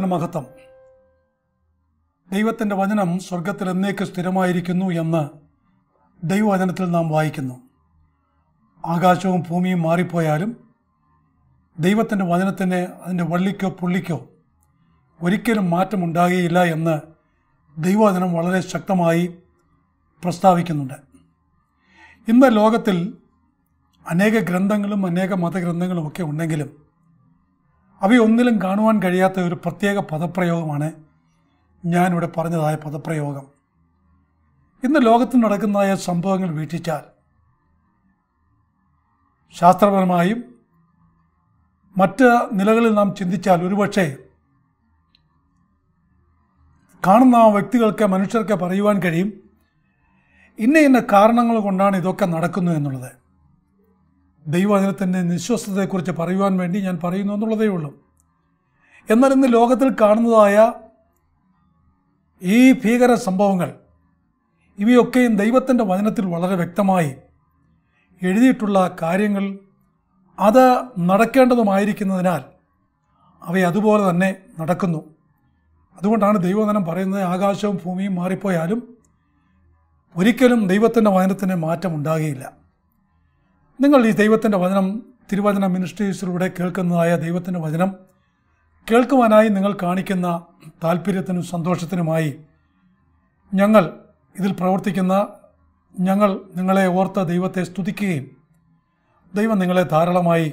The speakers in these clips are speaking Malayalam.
ദൈവത്തിന് മഹത്വം ദൈവത്തിൻ്റെ വചനം സ്വർഗത്തിൽ എന്നേക്ക് സ്ഥിരമായിരിക്കുന്നു എന്ന് ദൈവവചനത്തിൽ നാം വായിക്കുന്നു ആകാശവും ഭൂമിയും മാറിപ്പോയാലും ദൈവത്തിൻ്റെ വചനത്തിന് അതിൻ്റെ വള്ളിക്കോ പുള്ളിക്കോ ഒരിക്കലും മാറ്റമുണ്ടാകുകയില്ല എന്ന് ദൈവവചനം വളരെ ശക്തമായി പ്രസ്താവിക്കുന്നുണ്ട് ഇന്ന് ലോകത്തിൽ അനേക ഗ്രന്ഥങ്ങളും അനേക മതഗ്രന്ഥങ്ങളും ഒക്കെ ഉണ്ടെങ്കിലും അവയൊന്നിലും കാണുവാൻ കഴിയാത്ത ഒരു പ്രത്യേക പദപ്രയോഗമാണ് ഞാനിവിടെ പറഞ്ഞതായ പദപ്രയോഗം ഇന്ന് ലോകത്ത് നടക്കുന്നതായ സംഭവങ്ങൾ വീക്ഷിച്ചാൽ ശാസ്ത്രപരമായും മറ്റ് നിലകളിൽ നാം ചിന്തിച്ചാൽ ഒരുപക്ഷെ കാണുന്ന ആ വ്യക്തികൾക്ക് മനുഷ്യർക്ക് പറയുവാൻ കഴിയും ഇന്ന ഇന്ന കാരണങ്ങൾ കൊണ്ടാണ് ഇതൊക്കെ നടക്കുന്നു എന്നുള്ളത് ദൈവവചനത്തിൻ്റെ നിശ്വസ്തതയെക്കുറിച്ച് പറയുവാൻ വേണ്ടി ഞാൻ പറയുന്നു എന്നുള്ളതേ ഉള്ളൂ എന്നാൽ ഇന്ന് ലോകത്തിൽ കാണുന്നതായ ഈ ഭീകര സംഭവങ്ങൾ ഇവയൊക്കെയും ദൈവത്തിൻ്റെ വചനത്തിൽ വളരെ വ്യക്തമായി എഴുതിയിട്ടുള്ള കാര്യങ്ങൾ അത് നടക്കേണ്ടതുമായിരിക്കുന്നതിനാൽ അവ അതുപോലെ തന്നെ നടക്കുന്നു അതുകൊണ്ടാണ് ദൈവവചനം പറയുന്നത് ആകാശവും ഭൂമിയും മാറിപ്പോയാലും ഒരിക്കലും ദൈവത്തിൻ്റെ വചനത്തിന് മാറ്റമുണ്ടാകുകയില്ല നിങ്ങൾ ഈ ദൈവത്തിൻ്റെ വചനം തിരുവചന മിനിസ്ട്രീസിലൂടെ കേൾക്കുന്നതായ ദൈവത്തിൻ്റെ വചനം കേൾക്കുവാനായി നിങ്ങൾ കാണിക്കുന്ന താല്പര്യത്തിനും സന്തോഷത്തിനുമായി ഞങ്ങൾ ഇതിൽ പ്രവർത്തിക്കുന്ന ഞങ്ങൾ നിങ്ങളെ ഓർത്ത ദൈവത്തെ സ്തുതിക്കുകയും ദൈവം നിങ്ങളെ ധാരാളമായി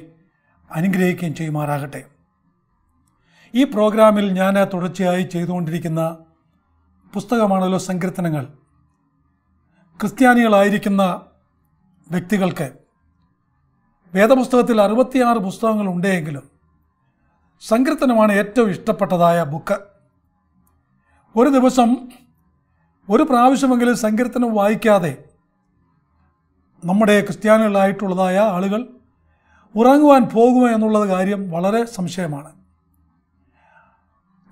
അനുഗ്രഹിക്കുകയും ചെയ്യുമാറാകട്ടെ ഈ പ്രോഗ്രാമിൽ ഞാൻ തുടർച്ചയായി ചെയ്തുകൊണ്ടിരിക്കുന്ന പുസ്തകമാണല്ലോ സങ്കീർത്തനങ്ങൾ ക്രിസ്ത്യാനികളായിരിക്കുന്ന വ്യക്തികൾക്ക് വേദപുസ്തകത്തിൽ അറുപത്തിയാറ് പുസ്തകങ്ങൾ ഉണ്ടെങ്കിലും സങ്കീർത്തനമാണ് ഏറ്റവും ഇഷ്ടപ്പെട്ടതായ ബുക്ക് ഒരു ദിവസം ഒരു പ്രാവശ്യമെങ്കിലും സങ്കീർത്തനം വായിക്കാതെ നമ്മുടെ ക്രിസ്ത്യാനികളായിട്ടുള്ളതായ ആളുകൾ ഉറങ്ങുവാൻ പോകുമോ എന്നുള്ളത് കാര്യം വളരെ സംശയമാണ്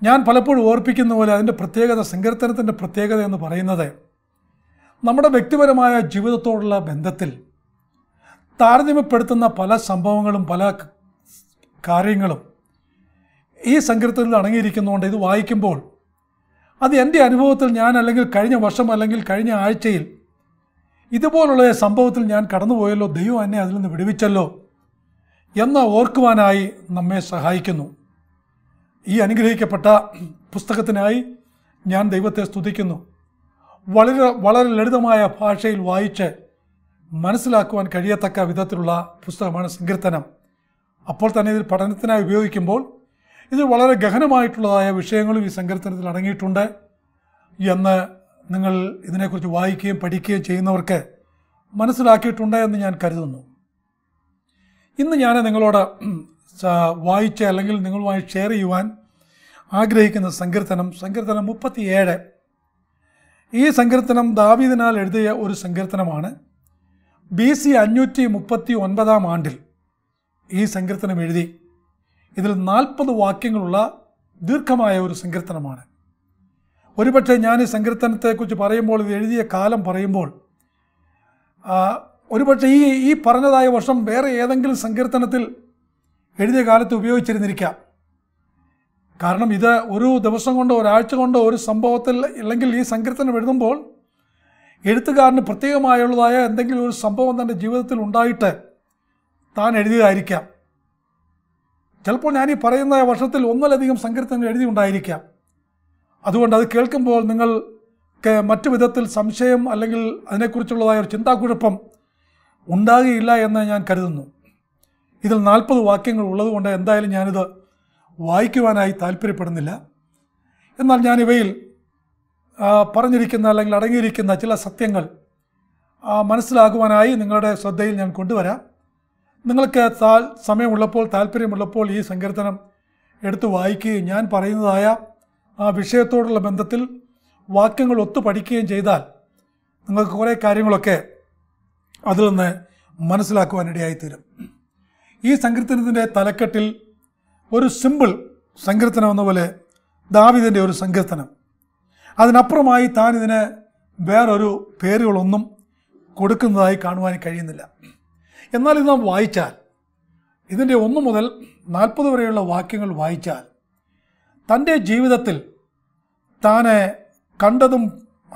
ഞാൻ പലപ്പോഴും ഓർപ്പിക്കുന്ന പോലെ അതിൻ്റെ പ്രത്യേകത സങ്കീർത്തനത്തിൻ്റെ പ്രത്യേകത എന്ന് പറയുന്നത് നമ്മുടെ വ്യക്തിപരമായ ജീവിതത്തോടുള്ള ബന്ധത്തിൽ താരതമ്യപ്പെടുത്തുന്ന പല സംഭവങ്ങളും പല കാര്യങ്ങളും ഈ സങ്കീർത്തനത്തിൽ അടങ്ങിയിരിക്കുന്നതുകൊണ്ട് ഇത് വായിക്കുമ്പോൾ അത് എൻ്റെ അനുഭവത്തിൽ ഞാൻ അല്ലെങ്കിൽ കഴിഞ്ഞ വർഷം അല്ലെങ്കിൽ കഴിഞ്ഞ ആഴ്ചയിൽ ഇതുപോലുള്ള സംഭവത്തിൽ ഞാൻ കടന്നുപോയല്ലോ ദൈവം എന്നെ അതിൽ നിന്ന് വിടുവിച്ചല്ലോ എന്ന ഓർക്കുവാനായി നമ്മെ സഹായിക്കുന്നു ഈ അനുഗ്രഹിക്കപ്പെട്ട പുസ്തകത്തിനായി ഞാൻ ദൈവത്തെ സ്തുതിക്കുന്നു വളരെ വളരെ ലളിതമായ ഭാഷയിൽ വായിച്ച് മനസ്സിലാക്കുവാൻ കഴിയത്തക്ക വിധത്തിലുള്ള പുസ്തകമാണ് സങ്കീർത്തനം അപ്പോൾ തന്നെ ഇതിൽ പഠനത്തിനായി ഉപയോഗിക്കുമ്പോൾ ഇത് വളരെ ഗഹനമായിട്ടുള്ളതായ വിഷയങ്ങളും ഈ സങ്കീർത്തനത്തിൽ അടങ്ങിയിട്ടുണ്ട് എന്ന് നിങ്ങൾ ഇതിനെക്കുറിച്ച് വായിക്കുകയും പഠിക്കുകയും ചെയ്യുന്നവർക്ക് മനസ്സിലാക്കിയിട്ടുണ്ട് എന്ന് ഞാൻ കരുതുന്നു ഇന്ന് ഞാൻ നിങ്ങളോട് വായിച്ച് അല്ലെങ്കിൽ നിങ്ങളുമായി ഷെയർ ചെയ്യുവാൻ ആഗ്രഹിക്കുന്ന സങ്കീർത്തനം സങ്കീർത്തനം മുപ്പത്തിയേഴ് ഈ സങ്കീർത്തനം ദാവീദിനാൽ എഴുതിയ ഒരു സങ്കീർത്തനമാണ് ബി സി അഞ്ഞൂറ്റി മുപ്പത്തി ഒൻപതാം ആണ്ടിൽ ഈ സങ്കീർത്തനം എഴുതി ഇതിൽ നാൽപ്പത് വാക്യങ്ങളുള്ള ദീർഘമായ ഒരു സങ്കീർത്തനമാണ് ഒരുപക്ഷെ ഞാൻ ഈ സങ്കീർത്തനത്തെക്കുറിച്ച് പറയുമ്പോൾ ഇത് എഴുതിയ കാലം പറയുമ്പോൾ ഒരുപക്ഷെ ഈ ഈ പറഞ്ഞതായ വർഷം വേറെ ഏതെങ്കിലും സങ്കീർത്തനത്തിൽ എഴുതിയ കാലത്ത് ഉപയോഗിച്ചിരുന്നിരിക്കാം കാരണം ഇത് ഒരു ദിവസം കൊണ്ടോ ഒരാഴ്ച കൊണ്ടോ ഒരു സംഭവത്തിൽ ഇല്ലെങ്കിൽ ഈ സങ്കീർത്തനം എഴുതുമ്പോൾ എഴുത്തുകാരന് പ്രത്യേകമായുള്ളതായ എന്തെങ്കിലും ഒരു സംഭവം തൻ്റെ ജീവിതത്തിൽ ഉണ്ടായിട്ട് താൻ എഴുതിയതായിരിക്കാം ചിലപ്പോൾ ഞാൻ ഈ പറയുന്ന വർഷത്തിൽ ഒന്നിലധികം സങ്കീർത്തനം ഉണ്ടായിരിക്കാം അതുകൊണ്ട് അത് കേൾക്കുമ്പോൾ നിങ്ങൾക്ക് മറ്റു വിധത്തിൽ സംശയം അല്ലെങ്കിൽ അതിനെക്കുറിച്ചുള്ളതായ ഒരു ചിന്താക്കുഴപ്പം ഉണ്ടാകുകയില്ല എന്ന് ഞാൻ കരുതുന്നു ഇതിൽ നാൽപ്പത് വാക്യങ്ങൾ ഉള്ളതുകൊണ്ട് എന്തായാലും ഞാനിത് വായിക്കുവാനായി താല്പര്യപ്പെടുന്നില്ല എന്നാൽ ഞാൻ ഇവയിൽ പറഞ്ഞിരിക്കുന്ന അല്ലെങ്കിൽ അടങ്ങിയിരിക്കുന്ന ചില സത്യങ്ങൾ മനസ്സിലാകുവാനായി നിങ്ങളുടെ ശ്രദ്ധയിൽ ഞാൻ കൊണ്ടുവരാം നിങ്ങൾക്ക് താൽ സമയമുള്ളപ്പോൾ താല്പര്യമുള്ളപ്പോൾ ഈ സങ്കീർത്തനം എടുത്ത് വായിക്കുകയും ഞാൻ പറയുന്നതായ ആ വിഷയത്തോടുള്ള ബന്ധത്തിൽ വാക്യങ്ങൾ ഒത്തു പഠിക്കുകയും ചെയ്താൽ നിങ്ങൾക്ക് കുറേ കാര്യങ്ങളൊക്കെ അതിൽ നിന്ന് മനസ്സിലാക്കുവാനിടയായിത്തീരും ഈ സങ്കീർത്തനത്തിൻ്റെ തലക്കെട്ടിൽ ഒരു സിമ്പിൾ സങ്കീർത്തനം എന്ന പോലെ ദാവിദിൻ്റെ ഒരു സങ്കീർത്തനം അതിനപ്പുറമായി താൻ ഇതിന് വേറൊരു പേരുകളൊന്നും കൊടുക്കുന്നതായി കാണുവാൻ കഴിയുന്നില്ല എന്നാൽ ഇത് നാം വായിച്ചാൽ ഇതിൻ്റെ ഒന്നു മുതൽ നാൽപ്പത് വരെയുള്ള വാക്യങ്ങൾ വായിച്ചാൽ തൻ്റെ ജീവിതത്തിൽ താനെ കണ്ടതും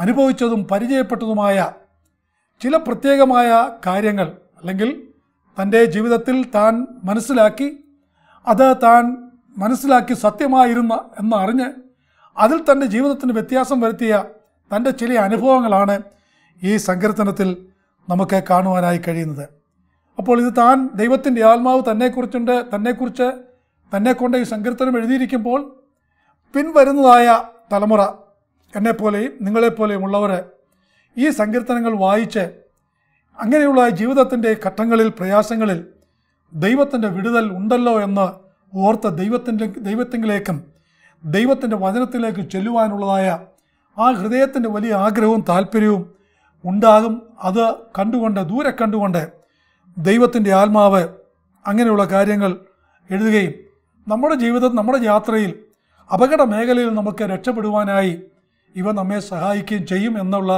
അനുഭവിച്ചതും പരിചയപ്പെട്ടതുമായ ചില പ്രത്യേകമായ കാര്യങ്ങൾ അല്ലെങ്കിൽ തൻ്റെ ജീവിതത്തിൽ താൻ മനസ്സിലാക്കി അത് താൻ മനസ്സിലാക്കി സത്യമായിരുന്ന എന്നറിഞ്ഞ് അതിൽ തൻ്റെ ജീവിതത്തിന് വ്യത്യാസം വരുത്തിയ തൻ്റെ ചില അനുഭവങ്ങളാണ് ഈ സങ്കീർത്തനത്തിൽ നമുക്ക് കാണുവാനായി കഴിയുന്നത് അപ്പോൾ ഇത് താൻ ദൈവത്തിൻ്റെ ആത്മാവ് തന്നെക്കുറിച്ചുണ്ട് തന്നെക്കുറിച്ച് തന്നെക്കൊണ്ട് ഈ സങ്കീർത്തനം എഴുതിയിരിക്കുമ്പോൾ പിൻവരുന്നതായ തലമുറ എന്നെപ്പോലെയും നിങ്ങളെപ്പോലെയും ഉള്ളവർ ഈ സങ്കീർത്തനങ്ങൾ വായിച്ച് അങ്ങനെയുള്ള ജീവിതത്തിൻ്റെ ഘട്ടങ്ങളിൽ പ്രയാസങ്ങളിൽ ദൈവത്തിൻ്റെ വിടുതൽ ഉണ്ടല്ലോ എന്ന് ഓർത്ത് ദൈവത്തിൻ്റെ ദൈവത്തിങ്കിലേക്കും ദൈവത്തിൻ്റെ വചനത്തിലേക്ക് ചെല്ലുവാനുള്ളതായ ആ ഹൃദയത്തിൻ്റെ വലിയ ആഗ്രഹവും താല്പര്യവും ഉണ്ടാകും അത് കണ്ടുകൊണ്ട് ദൂരെ കണ്ടുകൊണ്ട് ദൈവത്തിൻ്റെ ആത്മാവ് അങ്ങനെയുള്ള കാര്യങ്ങൾ എഴുതുകയും നമ്മുടെ ജീവിതം നമ്മുടെ യാത്രയിൽ അപകട മേഖലയിൽ നമുക്ക് രക്ഷപ്പെടുവാനായി ഇവ നമ്മെ സഹായിക്കുകയും ചെയ്യും എന്നുള്ള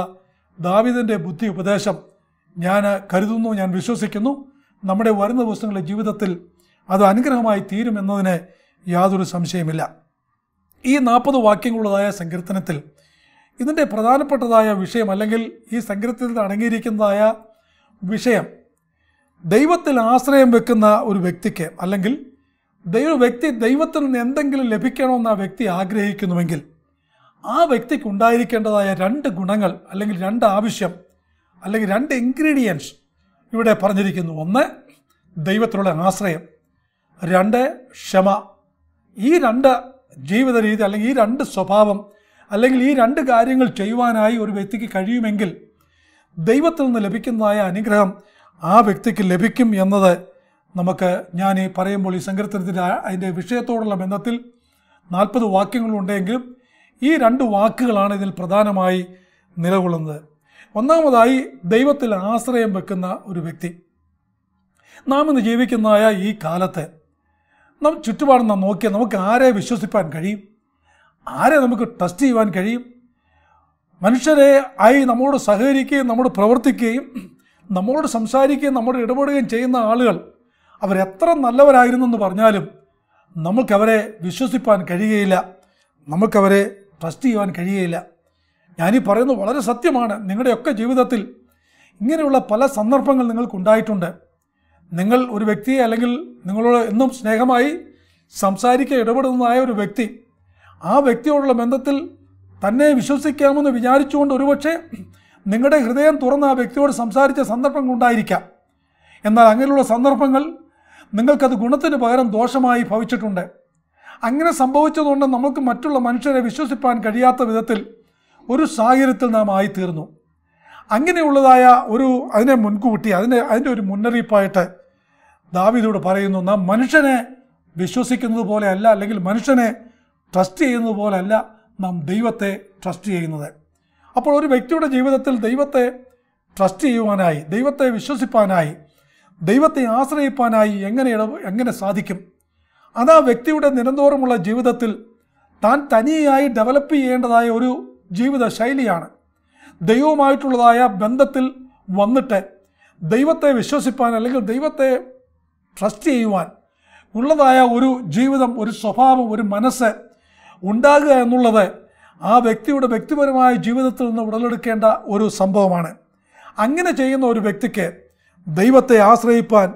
ദാവിദിൻ്റെ ബുദ്ധി ഉപദേശം ഞാൻ കരുതുന്നു ഞാൻ വിശ്വസിക്കുന്നു നമ്മുടെ വരുന്ന ദിവസങ്ങളിലെ ജീവിതത്തിൽ അത് അനുഗ്രഹമായി തീരുമെന്നതിന് യാതൊരു സംശയമില്ല ഈ നാൽപ്പത് വാക്യങ്ങളുള്ളതായ സങ്കീർത്തനത്തിൽ ഇതിൻ്റെ പ്രധാനപ്പെട്ടതായ വിഷയം അല്ലെങ്കിൽ ഈ സങ്കീർത്തനത്തിൽ അടങ്ങിയിരിക്കുന്നതായ വിഷയം ദൈവത്തിൽ ആശ്രയം വെക്കുന്ന ഒരു വ്യക്തിക്ക് അല്ലെങ്കിൽ ദൈവ വ്യക്തി ദൈവത്തിൽ നിന്ന് എന്തെങ്കിലും ലഭിക്കണമെന്ന് ആ വ്യക്തി ആഗ്രഹിക്കുന്നുവെങ്കിൽ ആ വ്യക്തിക്ക് ഉണ്ടായിരിക്കേണ്ടതായ രണ്ട് ഗുണങ്ങൾ അല്ലെങ്കിൽ രണ്ട് ആവശ്യം അല്ലെങ്കിൽ രണ്ട് ഇൻഗ്രീഡിയൻസ് ഇവിടെ പറഞ്ഞിരിക്കുന്നു ഒന്ന് ദൈവത്തിലുള്ള ആശ്രയം രണ്ട് ക്ഷമ ഈ രണ്ട് ജീവിത രീതി അല്ലെങ്കിൽ ഈ രണ്ട് സ്വഭാവം അല്ലെങ്കിൽ ഈ രണ്ട് കാര്യങ്ങൾ ചെയ്യുവാനായി ഒരു വ്യക്തിക്ക് കഴിയുമെങ്കിൽ ദൈവത്തിൽ നിന്ന് ലഭിക്കുന്നതായ അനുഗ്രഹം ആ വ്യക്തിക്ക് ലഭിക്കും എന്നത് നമുക്ക് ഞാൻ ഈ പറയുമ്പോൾ ഈ സങ്കീർത്തനത്തിൻ്റെ അതിൻ്റെ വിഷയത്തോടുള്ള ബന്ധത്തിൽ നാൽപ്പത് വാക്യങ്ങളുണ്ടെങ്കിലും ഈ രണ്ട് വാക്കുകളാണ് ഇതിൽ പ്രധാനമായി നിലകൊള്ളുന്നത് ഒന്നാമതായി ദൈവത്തിൽ ആശ്രയം വെക്കുന്ന ഒരു വ്യക്തി നാം ഇന്ന് ജീവിക്കുന്നതായ ഈ കാലത്ത് ചുറ്റുപാടും നാം നോക്കിയാൽ നമുക്ക് ആരെ വിശ്വസിപ്പാൻ കഴിയും ആരെ നമുക്ക് ട്രസ്റ്റ് ചെയ്യുവാൻ കഴിയും മനുഷ്യരെ ആയി നമ്മോട് സഹകരിക്കുകയും നമ്മോട് പ്രവർത്തിക്കുകയും നമ്മളോട് സംസാരിക്കുകയും നമ്മോട് ഇടപെടുകയും ചെയ്യുന്ന ആളുകൾ അവരെത്ര നല്ലവരായിരുന്നു എന്ന് പറഞ്ഞാലും നമുക്കവരെ വിശ്വസിപ്പാൻ കഴിയുകയില്ല നമുക്കവരെ ട്രസ്റ്റ് ചെയ്യുവാൻ കഴിയുകയില്ല ഞാനീ പറയുന്നത് വളരെ സത്യമാണ് നിങ്ങളുടെയൊക്കെ ജീവിതത്തിൽ ഇങ്ങനെയുള്ള പല സന്ദർഭങ്ങൾ നിങ്ങൾക്കുണ്ടായിട്ടുണ്ട് നിങ്ങൾ ഒരു വ്യക്തിയെ അല്ലെങ്കിൽ നിങ്ങളോട് എന്നും സ്നേഹമായി സംസാരിക്കുക ഇടപെടുന്നതായ ഒരു വ്യക്തി ആ വ്യക്തിയോടുള്ള ബന്ധത്തിൽ തന്നെ വിശ്വസിക്കാമെന്ന് വിചാരിച്ചുകൊണ്ട് ഒരുപക്ഷെ നിങ്ങളുടെ ഹൃദയം തുറന്ന് ആ വ്യക്തിയോട് സംസാരിച്ച സന്ദർഭങ്ങൾ ഉണ്ടായിരിക്കാം എന്നാൽ അങ്ങനെയുള്ള സന്ദർഭങ്ങൾ നിങ്ങൾക്കത് ഗുണത്തിന് പകരം ദോഷമായി ഭവിച്ചിട്ടുണ്ട് അങ്ങനെ സംഭവിച്ചതുകൊണ്ട് നമുക്ക് മറ്റുള്ള മനുഷ്യരെ വിശ്വസിപ്പാൻ കഴിയാത്ത വിധത്തിൽ ഒരു സാഹചര്യത്തിൽ നാം ആയിത്തീർന്നു അങ്ങനെയുള്ളതായ ഒരു അതിനെ മുൻകൂട്ടി അതിനെ അതിൻ്റെ ഒരു മുന്നറിയിപ്പായിട്ട് ദാവിദൂടെ പറയുന്നു നാം മനുഷ്യനെ വിശ്വസിക്കുന്നത് പോലെയല്ല അല്ലെങ്കിൽ മനുഷ്യനെ ട്രസ്റ്റ് ചെയ്യുന്നത് പോലെയല്ല നാം ദൈവത്തെ ട്രസ്റ്റ് ചെയ്യുന്നത് അപ്പോൾ ഒരു വ്യക്തിയുടെ ജീവിതത്തിൽ ദൈവത്തെ ട്രസ്റ്റ് ചെയ്യുവാനായി ദൈവത്തെ വിശ്വസിപ്പാനായി ദൈവത്തെ ആശ്രയിപ്പാനായി എങ്ങനെ എങ്ങനെ സാധിക്കും അത് ആ വ്യക്തിയുടെ നിരന്തോറമുള്ള ജീവിതത്തിൽ താൻ തനിയായി ഡെവലപ്പ് ചെയ്യേണ്ടതായ ഒരു ജീവിത ശൈലിയാണ് ദൈവവുമായിട്ടുള്ളതായ ബന്ധത്തിൽ വന്നിട്ട് ദൈവത്തെ വിശ്വസിപ്പാൻ അല്ലെങ്കിൽ ദൈവത്തെ ട്രസ്റ്റ് ചെയ്യുവാൻ ഉള്ളതായ ഒരു ജീവിതം ഒരു സ്വഭാവം ഒരു മനസ്സ് ഉണ്ടാകുക എന്നുള്ളത് ആ വ്യക്തിയുടെ വ്യക്തിപരമായ ജീവിതത്തിൽ നിന്ന് ഉടലെടുക്കേണ്ട ഒരു സംഭവമാണ് അങ്ങനെ ചെയ്യുന്ന ഒരു വ്യക്തിക്ക് ദൈവത്തെ ആശ്രയിപ്പാൻ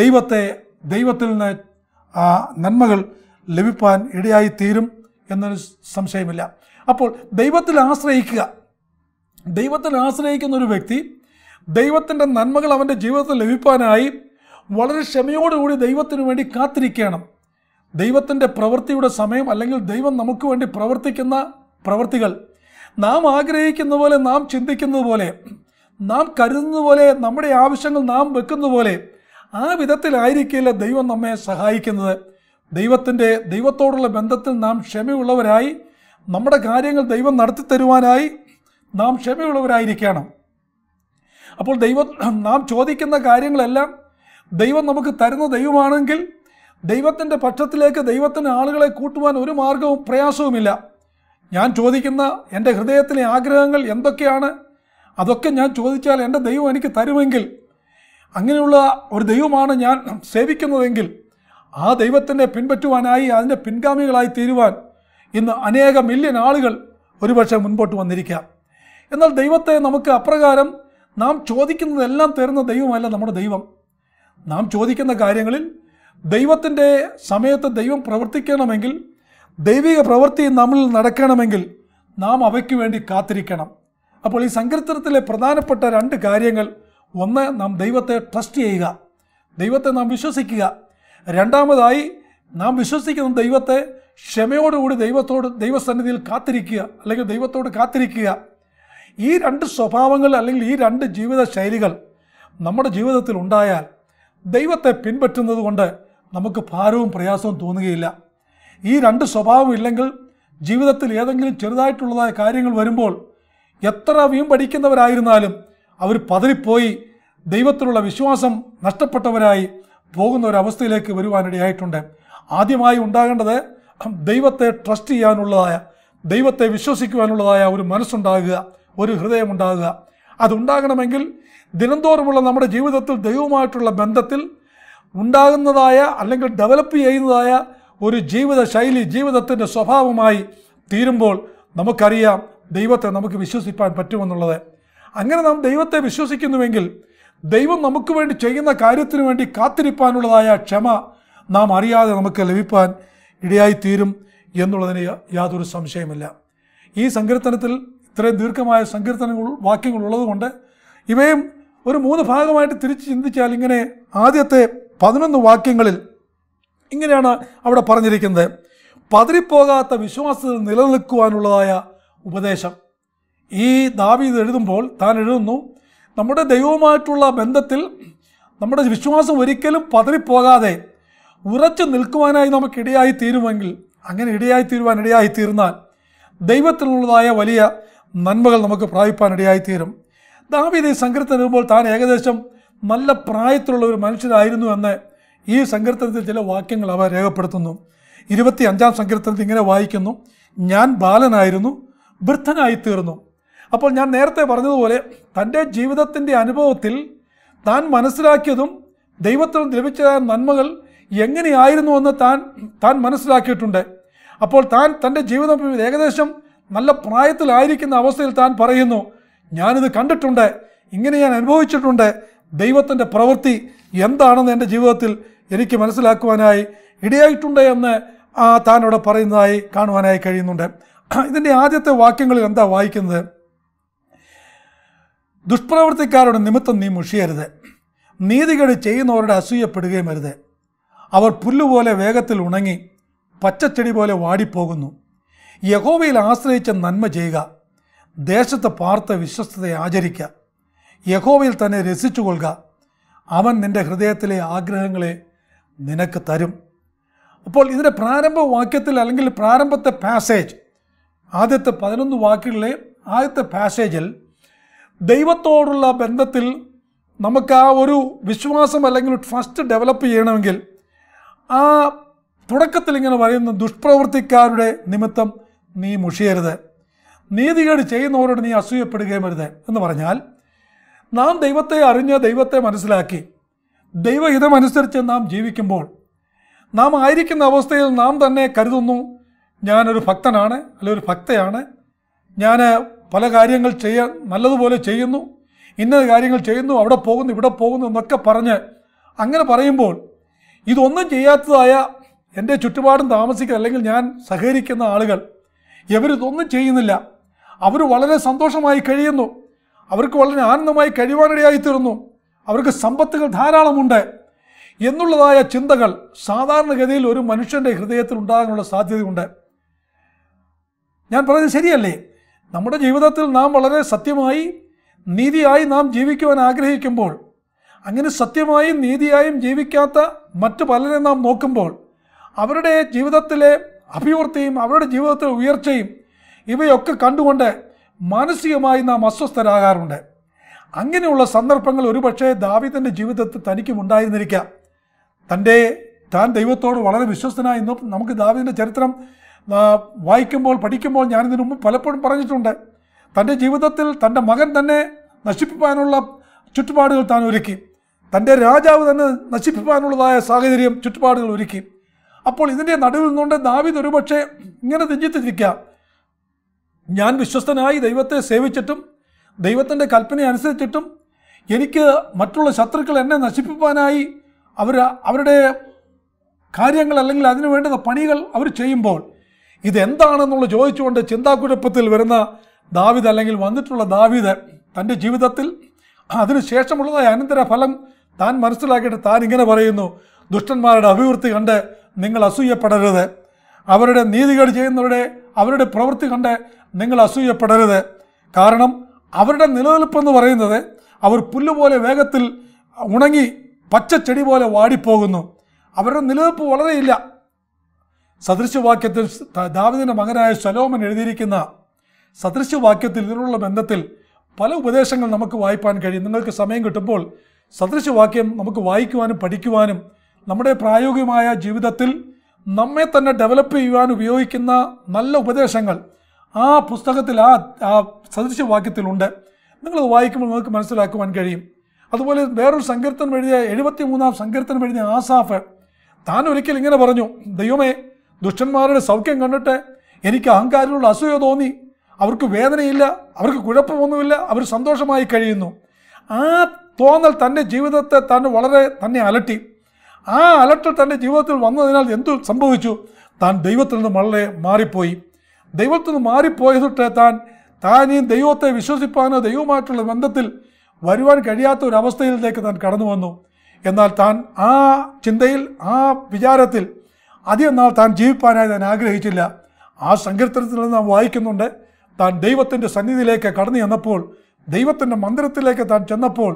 ദൈവത്തെ ദൈവത്തിൽ നിന്ന് ആ നന്മകൾ ലഭിപ്പാൻ ഇടയായി തീരും എന്നൊരു സംശയമില്ല അപ്പോൾ ദൈവത്തിൽ ആശ്രയിക്കുക ദൈവത്തിൽ ആശ്രയിക്കുന്ന ഒരു വ്യക്തി ദൈവത്തിൻ്റെ നന്മകൾ അവൻ്റെ ജീവിതത്തിൽ ലഭിപ്പാനായി വളരെ ക്ഷമയോടുകൂടി ദൈവത്തിനു വേണ്ടി കാത്തിരിക്കണം ദൈവത്തിൻ്റെ പ്രവൃത്തിയുടെ സമയം അല്ലെങ്കിൽ ദൈവം നമുക്ക് വേണ്ടി പ്രവർത്തിക്കുന്ന പ്രവൃത്തികൾ നാം ആഗ്രഹിക്കുന്ന പോലെ നാം ചിന്തിക്കുന്നത് പോലെ നാം കരുതുന്ന പോലെ നമ്മുടെ ആവശ്യങ്ങൾ നാം വെക്കുന്ന പോലെ ആ വിധത്തിലായിരിക്കില്ല ദൈവം നമ്മെ സഹായിക്കുന്നത് ദൈവത്തിൻ്റെ ദൈവത്തോടുള്ള ബന്ധത്തിൽ നാം ക്ഷമയുള്ളവരായി നമ്മുടെ കാര്യങ്ങൾ ദൈവം നടത്തി തരുവാനായി നാം ക്ഷമയുള്ളവരായിരിക്കണം അപ്പോൾ ദൈവം നാം ചോദിക്കുന്ന കാര്യങ്ങളെല്ലാം ദൈവം നമുക്ക് തരുന്ന ദൈവമാണെങ്കിൽ ദൈവത്തിൻ്റെ പക്ഷത്തിലേക്ക് ദൈവത്തിന് ആളുകളെ കൂട്ടുവാൻ ഒരു മാർഗവും പ്രയാസവുമില്ല ഞാൻ ചോദിക്കുന്ന എൻ്റെ ഹൃദയത്തിലെ ആഗ്രഹങ്ങൾ എന്തൊക്കെയാണ് അതൊക്കെ ഞാൻ ചോദിച്ചാൽ എൻ്റെ ദൈവം എനിക്ക് തരുമെങ്കിൽ അങ്ങനെയുള്ള ഒരു ദൈവമാണ് ഞാൻ സേവിക്കുന്നതെങ്കിൽ ആ ദൈവത്തിനെ പിൻപറ്റുവാനായി അതിൻ്റെ പിൻഗാമികളായി തീരുവാൻ ഇന്ന് അനേക മില്യൺ ആളുകൾ ഒരുപക്ഷെ മുൻപോട്ട് വന്നിരിക്കാം എന്നാൽ ദൈവത്തെ നമുക്ക് അപ്രകാരം നാം ചോദിക്കുന്നതെല്ലാം തരുന്ന ദൈവമല്ല നമ്മുടെ ദൈവം നാം ചോദിക്കുന്ന കാര്യങ്ങളിൽ ദൈവത്തിൻ്റെ സമയത്ത് ദൈവം പ്രവർത്തിക്കണമെങ്കിൽ ദൈവിക പ്രവൃത്തി നമ്മിൽ നടക്കണമെങ്കിൽ നാം അവയ്ക്ക് വേണ്ടി കാത്തിരിക്കണം അപ്പോൾ ഈ സങ്കീർത്തനത്തിലെ പ്രധാനപ്പെട്ട രണ്ട് കാര്യങ്ങൾ ഒന്ന് നാം ദൈവത്തെ ട്രസ്റ്റ് ചെയ്യുക ദൈവത്തെ നാം വിശ്വസിക്കുക രണ്ടാമതായി നാം വിശ്വസിക്കുന്ന ദൈവത്തെ ക്ഷമയോടുകൂടി ദൈവത്തോട് ദൈവസന്നിധിയിൽ കാത്തിരിക്കുക അല്ലെങ്കിൽ ദൈവത്തോട് കാത്തിരിക്കുക ഈ രണ്ട് സ്വഭാവങ്ങൾ അല്ലെങ്കിൽ ഈ രണ്ട് ജീവിത ശൈലികൾ നമ്മുടെ ജീവിതത്തിൽ ഉണ്ടായാൽ ദൈവത്തെ പിൻപറ്റുന്നത് കൊണ്ട് നമുക്ക് ഭാരവും പ്രയാസവും തോന്നുകയില്ല ഈ രണ്ട് സ്വഭാവം ഇല്ലെങ്കിൽ ജീവിതത്തിൽ ഏതെങ്കിലും ചെറുതായിട്ടുള്ളതായ കാര്യങ്ങൾ വരുമ്പോൾ എത്ര പഠിക്കുന്നവരായിരുന്നാലും അവർ പതറിപ്പോയി ദൈവത്തിലുള്ള വിശ്വാസം നഷ്ടപ്പെട്ടവരായി പോകുന്ന ഒരവസ്ഥയിലേക്ക് വരുവാനിടയായിട്ടുണ്ട് ആദ്യമായി ഉണ്ടാകേണ്ടത് ദൈവത്തെ ട്രസ്റ്റ് ചെയ്യാനുള്ളതായ ദൈവത്തെ വിശ്വസിക്കുവാനുള്ളതായ ഒരു മനസ്സുണ്ടാകുക ഒരു ഹൃദയമുണ്ടാകുക അതുണ്ടാകണമെങ്കിൽ ദിനംതോറുമുള്ള നമ്മുടെ ജീവിതത്തിൽ ദൈവവുമായിട്ടുള്ള ബന്ധത്തിൽ ഉണ്ടാകുന്നതായ അല്ലെങ്കിൽ ഡെവലപ്പ് ചെയ്യുന്നതായ ഒരു ജീവിത ശൈലി ജീവിതത്തിൻ്റെ സ്വഭാവമായി തീരുമ്പോൾ നമുക്കറിയാം ദൈവത്തെ നമുക്ക് വിശ്വസിപ്പാൻ പറ്റുമെന്നുള്ളത് അങ്ങനെ നാം ദൈവത്തെ വിശ്വസിക്കുന്നുവെങ്കിൽ ദൈവം നമുക്ക് വേണ്ടി ചെയ്യുന്ന കാര്യത്തിന് വേണ്ടി കാത്തിരിപ്പാനുള്ളതായ ക്ഷമ നാം അറിയാതെ നമുക്ക് ലഭിപ്പാൻ ഇടയായിത്തീരും എന്നുള്ളതിന് യാതൊരു സംശയമില്ല ഈ സങ്കീർത്തനത്തിൽ ഇത്രയും ദീർഘമായ സങ്കീർത്തനങ്ങൾ വാക്യങ്ങൾ ഉള്ളതുകൊണ്ട് ഇവയും ഒരു മൂന്ന് ഭാഗമായിട്ട് തിരിച്ച് ചിന്തിച്ചാൽ ഇങ്ങനെ ആദ്യത്തെ പതിനൊന്ന് വാക്യങ്ങളിൽ ഇങ്ങനെയാണ് അവിടെ പറഞ്ഞിരിക്കുന്നത് പതിരിപ്പോകാത്ത വിശ്വാസത്തിൽ നിലനിൽക്കുവാനുള്ളതായ ഉപദേശം ഈ ദാവീദ് എഴുതുമ്പോൾ താൻ എഴുതുന്നു നമ്മുടെ ദൈവവുമായിട്ടുള്ള ബന്ധത്തിൽ നമ്മുടെ വിശ്വാസം ഒരിക്കലും പതിരിപ്പോകാതെ ഉറച്ചു നിൽക്കുവാനായി നമുക്കിടയായി തീരുമെങ്കിൽ അങ്ങനെ ഇടയായി തീരുവാൻ ഇടയായി തീർന്നാൽ ദൈവത്തിനുള്ളതായ വലിയ നന്മകൾ നമുക്ക് പ്രാപിപ്പാൻ ഇടയായി തീരും ദാവീദ് ഈ സങ്കീർത്തനം സങ്കീർത്തനരുമ്പോൾ താൻ ഏകദേശം നല്ല പ്രായത്തിലുള്ള ഒരു മനുഷ്യനായിരുന്നു എന്ന് ഈ സങ്കീർത്തനത്തിൽ ചില വാക്യങ്ങൾ അവ രേഖപ്പെടുത്തുന്നു ഇരുപത്തി അഞ്ചാം സങ്കീർത്തനത്തിൽ ഇങ്ങനെ വായിക്കുന്നു ഞാൻ ബാലനായിരുന്നു വൃദ്ധനായി തീർന്നു അപ്പോൾ ഞാൻ നേരത്തെ പറഞ്ഞതുപോലെ തൻ്റെ ജീവിതത്തിൻ്റെ അനുഭവത്തിൽ താൻ മനസ്സിലാക്കിയതും ദൈവത്തിൽ ലഭിച്ചതായ നന്മകൾ എങ്ങനെയായിരുന്നുവെന്ന് താൻ താൻ മനസ്സിലാക്കിയിട്ടുണ്ട് അപ്പോൾ താൻ തൻ്റെ ജീവിതം ഏകദേശം നല്ല പ്രായത്തിലായിരിക്കുന്ന അവസ്ഥയിൽ താൻ പറയുന്നു ഞാനിത് കണ്ടിട്ടുണ്ട് ഇങ്ങനെ ഞാൻ അനുഭവിച്ചിട്ടുണ്ട് ദൈവത്തിൻ്റെ പ്രവൃത്തി എന്താണെന്ന് എൻ്റെ ജീവിതത്തിൽ എനിക്ക് മനസ്സിലാക്കുവാനായി ഇടയായിട്ടുണ്ട് എന്ന് ആ താനോട് പറയുന്നതായി കാണുവാനായി കഴിയുന്നുണ്ട് ഇതിൻ്റെ ആദ്യത്തെ വാക്യങ്ങളിൽ എന്താ വായിക്കുന്നത് ദുഷ്പ്രവർത്തിക്കാരുടെ നിമിത്തം നീ മുഷിയരുത് നീതികേട് ചെയ്യുന്നവരുടെ അസൂയപ്പെടുകയും അരുത് അവർ പുല്ലുപോലെ വേഗത്തിൽ ഉണങ്ങി പച്ചച്ചെടി പോലെ വാടിപ്പോകുന്നു യഹോവയിൽ ആശ്രയിച്ച നന്മ ചെയ്യുക ദേശത്ത് പാർത്ത വിശ്വസ്തതയെ ആചരിക്കുക യഹോവയിൽ തന്നെ രസിച്ചു കൊള്ളുക അവൻ നിൻ്റെ ഹൃദയത്തിലെ ആഗ്രഹങ്ങളെ നിനക്ക് തരും അപ്പോൾ ഇതിൻ്റെ പ്രാരംഭ വാക്യത്തിൽ അല്ലെങ്കിൽ പ്രാരംഭത്തെ പാസേജ് ആദ്യത്തെ പതിനൊന്ന് വാക്കുകളിലെ ആദ്യത്തെ പാസേജിൽ ദൈവത്തോടുള്ള ബന്ധത്തിൽ നമുക്ക് ആ ഒരു വിശ്വാസം അല്ലെങ്കിൽ ഫസ്റ്റ് ഡെവലപ്പ് ചെയ്യണമെങ്കിൽ ആ തുടക്കത്തിൽ ഇങ്ങനെ പറയുന്ന ദുഷ്പ്രവൃത്തിക്കാരുടെ നിമിത്തം നീ മുഷിയരുത് നീതികേട് ചെയ്യുന്നവരോട് നീ അസൂയപ്പെടുകയും അരുത് എന്ന് പറഞ്ഞാൽ നാം ദൈവത്തെ അറിഞ്ഞ് ദൈവത്തെ മനസ്സിലാക്കി ദൈവഹിതമനുസരിച്ച് നാം ജീവിക്കുമ്പോൾ നാം ആയിരിക്കുന്ന അവസ്ഥയിൽ നാം തന്നെ കരുതുന്നു ഞാനൊരു ഭക്തനാണ് അല്ലെ ഒരു ഭക്തയാണ് ഞാൻ പല കാര്യങ്ങൾ ചെയ്യാൻ നല്ലതുപോലെ ചെയ്യുന്നു ഇന്ന കാര്യങ്ങൾ ചെയ്യുന്നു അവിടെ പോകുന്നു ഇവിടെ പോകുന്നു എന്നൊക്കെ പറഞ്ഞ് അങ്ങനെ പറയുമ്പോൾ ഇതൊന്നും ചെയ്യാത്തതായ എൻ്റെ ചുറ്റുപാടും താമസിക്കുക അല്ലെങ്കിൽ ഞാൻ സഹകരിക്കുന്ന ആളുകൾ ഇവരിതൊന്നും ചെയ്യുന്നില്ല അവർ വളരെ സന്തോഷമായി കഴിയുന്നു അവർക്ക് വളരെ ആനന്ദമായി തീർന്നു അവർക്ക് സമ്പത്തുകൾ ധാരാളമുണ്ട് എന്നുള്ളതായ ചിന്തകൾ സാധാരണഗതിയിൽ ഒരു മനുഷ്യൻ്റെ ഹൃദയത്തിൽ ഉണ്ടാകാനുള്ള സാധ്യതയുണ്ട് ഞാൻ പറഞ്ഞത് ശരിയല്ലേ നമ്മുടെ ജീവിതത്തിൽ നാം വളരെ സത്യമായി നീതിയായി നാം ജീവിക്കുവാൻ ആഗ്രഹിക്കുമ്പോൾ അങ്ങനെ സത്യമായും നീതിയായും ജീവിക്കാത്ത മറ്റു പലരെ നാം നോക്കുമ്പോൾ അവരുടെ ജീവിതത്തിലെ അഭിവൃദ്ധിയും അവരുടെ ജീവിതത്തിലെ ഉയർച്ചയും ഇവയൊക്കെ കണ്ടുകൊണ്ട് മാനസികമായി നാം അസ്വസ്ഥരാകാറുണ്ട് അങ്ങനെയുള്ള സന്ദർഭങ്ങൾ ഒരുപക്ഷെ ദാവിദൻ്റെ ജീവിതത്തിൽ തനിക്കും ഉണ്ടായിരുന്നിരിക്കാം തൻ്റെ താൻ ദൈവത്തോട് വളരെ വിശ്വസ്തനായി നമുക്ക് ദാവിദിൻ്റെ ചരിത്രം വായിക്കുമ്പോൾ പഠിക്കുമ്പോൾ ഞാനിതിനു മുമ്പ് പലപ്പോഴും പറഞ്ഞിട്ടുണ്ട് തൻ്റെ ജീവിതത്തിൽ തൻ്റെ മകൻ തന്നെ നശിപ്പിക്കാനുള്ള ചുറ്റുപാടുകൾ താൻ ഒരുക്കി തൻ്റെ രാജാവ് തന്നെ നശിപ്പിക്കാനുള്ളതായ സാഹചര്യം ചുറ്റുപാടുകൾ ഒരുക്കി അപ്പോൾ ഇതിൻ്റെ നടുവിൽ നിന്നുകൊണ്ട് ദാവിദ് ഒരുപക്ഷെ ഇങ്ങനെ തെഞ്ചിത്തിരിക്കാം ഞാൻ വിശ്വസ്തനായി ദൈവത്തെ സേവിച്ചിട്ടും ദൈവത്തിൻ്റെ കൽപ്പന അനുസരിച്ചിട്ടും എനിക്ക് മറ്റുള്ള ശത്രുക്കൾ എന്നെ നശിപ്പിക്കാനായി അവർ അവരുടെ കാര്യങ്ങൾ അല്ലെങ്കിൽ അതിനു വേണ്ടുന്ന പണികൾ അവർ ചെയ്യുമ്പോൾ ഇതെന്താണെന്നുള്ള ചോദിച്ചുകൊണ്ട് ചിന്താക്കുഴപ്പത്തിൽ വരുന്ന ദാവിദ് അല്ലെങ്കിൽ വന്നിട്ടുള്ള ദാവിദ് തൻ്റെ ജീവിതത്തിൽ അതിനുശേഷമുള്ളതായ അനന്തര ഫലം താൻ മനസ്സിലാക്കിയിട്ട് താൻ ഇങ്ങനെ പറയുന്നു ദുഷ്ടന്മാരുടെ അഭിവൃദ്ധി കണ്ട് നിങ്ങൾ അസൂയപ്പെടരുത് അവരുടെ നീതികൾ ചെയ്യുന്നവരുടെ അവരുടെ പ്രവൃത്തി കണ്ട് നിങ്ങൾ അസൂയപ്പെടരുത് കാരണം അവരുടെ നിലനിൽപ്പെന്ന് പറയുന്നത് അവർ പുല്ലുപോലെ വേഗത്തിൽ ഉണങ്ങി പച്ചച്ചെടി പോലെ വാടിപ്പോകുന്നു അവരുടെ നിലനിൽപ്പ് വളരെയില്ല സദൃശ്യവാക്യത്തിൽ ദാവിദിൻ്റെ മകനായ സലോമൻ എഴുതിയിരിക്കുന്ന സദൃശ്യവാക്യത്തിൽ ഇതിനുള്ള ബന്ധത്തിൽ പല ഉപദേശങ്ങൾ നമുക്ക് വായിപ്പാൻ കഴിയും നിങ്ങൾക്ക് സമയം കിട്ടുമ്പോൾ സദൃശ്യവാക്യം നമുക്ക് വായിക്കുവാനും പഠിക്കുവാനും നമ്മുടെ പ്രായോഗികമായ ജീവിതത്തിൽ നമ്മെ തന്നെ ഡെവലപ്പ് ചെയ്യുവാൻ ഉപയോഗിക്കുന്ന നല്ല ഉപദേശങ്ങൾ ആ പുസ്തകത്തിൽ ആ ആ വാക്യത്തിലുണ്ട് നിങ്ങൾ വായിക്കുമ്പോൾ നിങ്ങൾക്ക് മനസ്സിലാക്കുവാൻ കഴിയും അതുപോലെ വേറൊരു സങ്കീർത്തനം എഴുതിയ എഴുപത്തി മൂന്നാം സങ്കീർത്തനം എഴുതിയ ആസാഫ് താൻ ഒരിക്കൽ ഇങ്ങനെ പറഞ്ഞു ദൈവമേ ദുഷ്ടന്മാരുടെ സൗഖ്യം കണ്ടിട്ട് എനിക്ക് അഹങ്കാരിലുള്ള അസൂയ തോന്നി അവർക്ക് വേദനയില്ല അവർക്ക് കുഴപ്പമൊന്നുമില്ല അവർ സന്തോഷമായി കഴിയുന്നു ആ തോന്നൽ തൻ്റെ ജീവിതത്തെ തന്നെ വളരെ തന്നെ അലട്ടി ആ അലട്ട് തൻ്റെ ജീവിതത്തിൽ വന്നതിനാൽ എന്തു സംഭവിച്ചു താൻ ദൈവത്തിൽ നിന്ന് വളരെ മാറിപ്പോയി ദൈവത്തിൽ നിന്ന് മാറിപ്പോയതൊട്ട് താൻ താൻ ദൈവത്തെ വിശ്വസിപ്പാനോ ദൈവമായിട്ടുള്ള ബന്ധത്തിൽ വരുവാൻ കഴിയാത്ത ഒരു അവസ്ഥയിലേക്ക് താൻ കടന്നു വന്നു എന്നാൽ താൻ ആ ചിന്തയിൽ ആ വിചാരത്തിൽ അധികം നാൾ താൻ ജീവിപ്പാനായി താൻ ആഗ്രഹിച്ചില്ല ആ സങ്കീർത്തനത്തിൽ നിന്ന് നാം വായിക്കുന്നുണ്ട് താൻ ദൈവത്തിൻ്റെ സന്നിധിയിലേക്ക് കടന്നു ചെന്നപ്പോൾ ദൈവത്തിൻ്റെ മന്ദിരത്തിലേക്ക് താൻ ചെന്നപ്പോൾ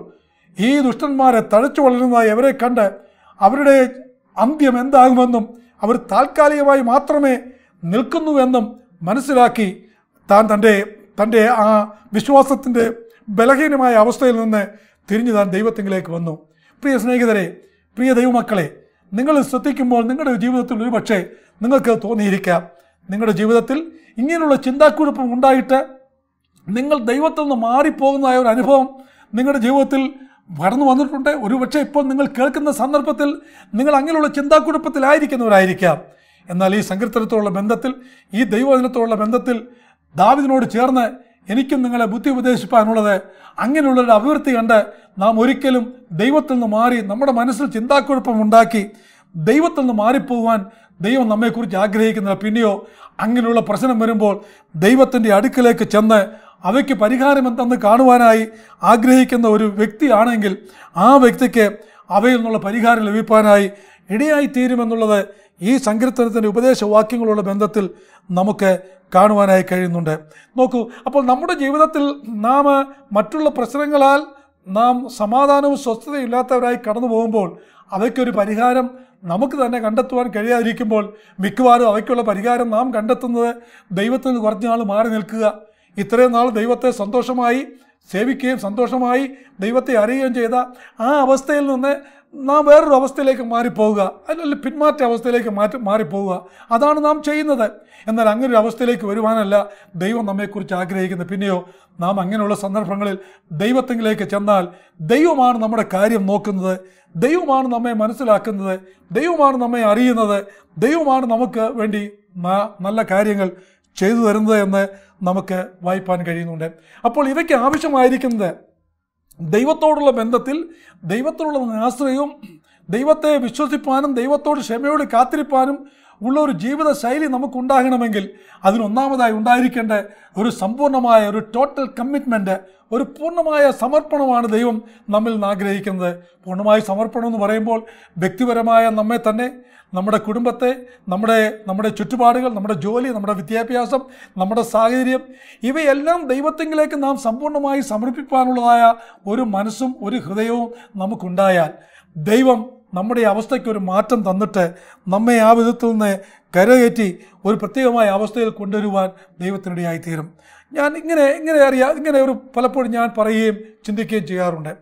ഈ ദുഷ്ടന്മാരെ തഴച്ചു വളരുന്നതായി അവരെ കണ്ട് അവരുടെ അന്ത്യം എന്താകുമെന്നും അവർ താൽക്കാലികമായി മാത്രമേ നിൽക്കുന്നുവെന്നും മനസ്സിലാക്കി താൻ തൻ്റെ തൻ്റെ ആ വിശ്വാസത്തിൻ്റെ ബലഹീനമായ അവസ്ഥയിൽ നിന്ന് തിരിഞ്ഞു താൻ ദൈവത്തിങ്കിലേക്ക് വന്നു പ്രിയ സ്നേഹിതരെ പ്രിയ ദൈവമക്കളെ നിങ്ങൾ ശ്രദ്ധിക്കുമ്പോൾ നിങ്ങളുടെ ജീവിതത്തിൽ ഒരു പക്ഷേ നിങ്ങൾക്ക് തോന്നിയിരിക്കാം നിങ്ങളുടെ ജീവിതത്തിൽ ഇങ്ങനെയുള്ള ചിന്താക്കുഴപ്പം ഉണ്ടായിട്ട് നിങ്ങൾ ദൈവത്തിൽ നിന്ന് മാറിപ്പോകുന്നതായ ഒരു അനുഭവം നിങ്ങളുടെ ജീവിതത്തിൽ വളർന്നു വന്നിട്ടുണ്ട് ഒരുപക്ഷെ ഇപ്പോൾ നിങ്ങൾ കേൾക്കുന്ന സന്ദർഭത്തിൽ നിങ്ങൾ അങ്ങനെയുള്ള ചിന്താക്കുഴപ്പത്തിലായിരിക്കുന്നവരായിരിക്കാം എന്നാൽ ഈ സങ്കീർത്തനത്തോടുള്ള ബന്ധത്തിൽ ഈ ദൈവദിനത്തോടുള്ള ബന്ധത്തിൽ ദാവിദിനോട് ചേർന്ന് എനിക്കും നിങ്ങളെ ബുദ്ധി ഉപദേശിപ്പാനുള്ളത് അങ്ങനെയുള്ളൊരു അഭിവൃദ്ധി കണ്ട് നാം ഒരിക്കലും ദൈവത്തിൽ നിന്ന് മാറി നമ്മുടെ മനസ്സിൽ ചിന്താക്കുഴപ്പം ഉണ്ടാക്കി ദൈവത്തിൽ നിന്ന് മാറിപ്പോകുവാൻ ദൈവം നമ്മെക്കുറിച്ച് ആഗ്രഹിക്കുന്നില്ല പിന്നെയോ അങ്ങനെയുള്ള പ്രശ്നം വരുമ്പോൾ ദൈവത്തിൻ്റെ അടുക്കലേക്ക് ചെന്ന് അവയ്ക്ക് പരിഹാരം എന്തെന്ന് കാണുവാനായി ആഗ്രഹിക്കുന്ന ഒരു വ്യക്തിയാണെങ്കിൽ ആ വ്യക്തിക്ക് അവയിൽ നിന്നുള്ള പരിഹാരം ലഭിക്കാനായി ഇടയായി തീരുമെന്നുള്ളത് ഈ സങ്കീർത്തനത്തിൻ്റെ ഉപദേശവാക്യങ്ങളുള്ള ബന്ധത്തിൽ നമുക്ക് കാണുവാനായി കഴിയുന്നുണ്ട് നോക്കൂ അപ്പോൾ നമ്മുടെ ജീവിതത്തിൽ നാം മറ്റുള്ള പ്രശ്നങ്ങളാൽ നാം സമാധാനവും സ്വസ്ഥതയില്ലാത്തവരായി കടന്നു പോകുമ്പോൾ അവയ്ക്കൊരു പരിഹാരം നമുക്ക് തന്നെ കണ്ടെത്തുവാൻ കഴിയാതിരിക്കുമ്പോൾ മിക്കവാറും അവയ്ക്കുള്ള പരിഹാരം നാം കണ്ടെത്തുന്നത് ദൈവത്തിൽ നിന്ന് കുറഞ്ഞ ആൾ മാറി നിൽക്കുക ഇത്രയും നാൾ ദൈവത്തെ സന്തോഷമായി സേവിക്കുകയും സന്തോഷമായി ദൈവത്തെ അറിയുകയും ചെയ്ത ആ അവസ്ഥയിൽ നിന്ന് നാം വേറൊരു അവസ്ഥയിലേക്ക് മാറിപ്പോവുക അല്ലെങ്കിൽ പിന്മാറ്റ അവസ്ഥയിലേക്ക് മാറ്റി മാറിപ്പോവുക അതാണ് നാം ചെയ്യുന്നത് എന്നാൽ അങ്ങനൊരു അവസ്ഥയിലേക്ക് വരുവാനല്ല ദൈവം നമ്മെക്കുറിച്ച് ആഗ്രഹിക്കുന്നത് പിന്നെയോ നാം അങ്ങനെയുള്ള സന്ദർഭങ്ങളിൽ ദൈവത്തിലേക്ക് ചെന്നാൽ ദൈവമാണ് നമ്മുടെ കാര്യം നോക്കുന്നത് ദൈവമാണ് നമ്മെ മനസ്സിലാക്കുന്നത് ദൈവമാണ് നമ്മെ അറിയുന്നത് ദൈവമാണ് നമുക്ക് വേണ്ടി നല്ല കാര്യങ്ങൾ ചെയ്തു തരുന്നത് എന്ന് നമുക്ക് വായിപ്പാൻ കഴിയുന്നുണ്ട് അപ്പോൾ ഇവയ്ക്ക് ആവശ്യമായിരിക്കുന്നത് ദൈവത്തോടുള്ള ബന്ധത്തിൽ ദൈവത്തോടുള്ള ആശ്രയവും ദൈവത്തെ വിശ്വസിപ്പാനും ദൈവത്തോട് ക്ഷമയോട് കാത്തിരിപ്പാനും ഉള്ള ഒരു ജീവിത ശൈലി നമുക്കുണ്ടാകണമെങ്കിൽ അതിനൊന്നാമതായി ഉണ്ടായിരിക്കേണ്ട ഒരു സമ്പൂർണ്ണമായ ഒരു ടോട്ടൽ കമ്മിറ്റ്മെൻറ്റ് ഒരു പൂർണ്ണമായ സമർപ്പണമാണ് ദൈവം നമ്മിൽ നിന്ന് ആഗ്രഹിക്കുന്നത് പൂർണ്ണമായ സമർപ്പണം എന്ന് പറയുമ്പോൾ വ്യക്തിപരമായ നമ്മെ തന്നെ നമ്മുടെ കുടുംബത്തെ നമ്മുടെ നമ്മുടെ ചുറ്റുപാടുകൾ നമ്മുടെ ജോലി നമ്മുടെ വിദ്യാഭ്യാസം നമ്മുടെ സാഹചര്യം ഇവയെല്ലാം ദൈവത്തെങ്കിലേക്ക് നാം സമ്പൂർണ്ണമായി സമർപ്പിക്കാനുള്ളതായ ഒരു മനസ്സും ഒരു ഹൃദയവും നമുക്കുണ്ടായാൽ ദൈവം നമ്മുടെ അവസ്ഥയ്ക്ക് ഒരു മാറ്റം തന്നിട്ട് നമ്മെ ആ വിധത്തിൽ നിന്ന് കരകയറ്റി ഒരു പ്രത്യേകമായ അവസ്ഥയിൽ കൊണ്ടുവരുവാൻ ദൈവത്തിനിടയായിത്തീരും ഞാൻ ഇങ്ങനെ ഇങ്ങനെ അറിയാം ഇങ്ങനെ ഒരു പലപ്പോഴും ഞാൻ പറയുകയും ചിന്തിക്കുകയും ചെയ്യാറുണ്ട്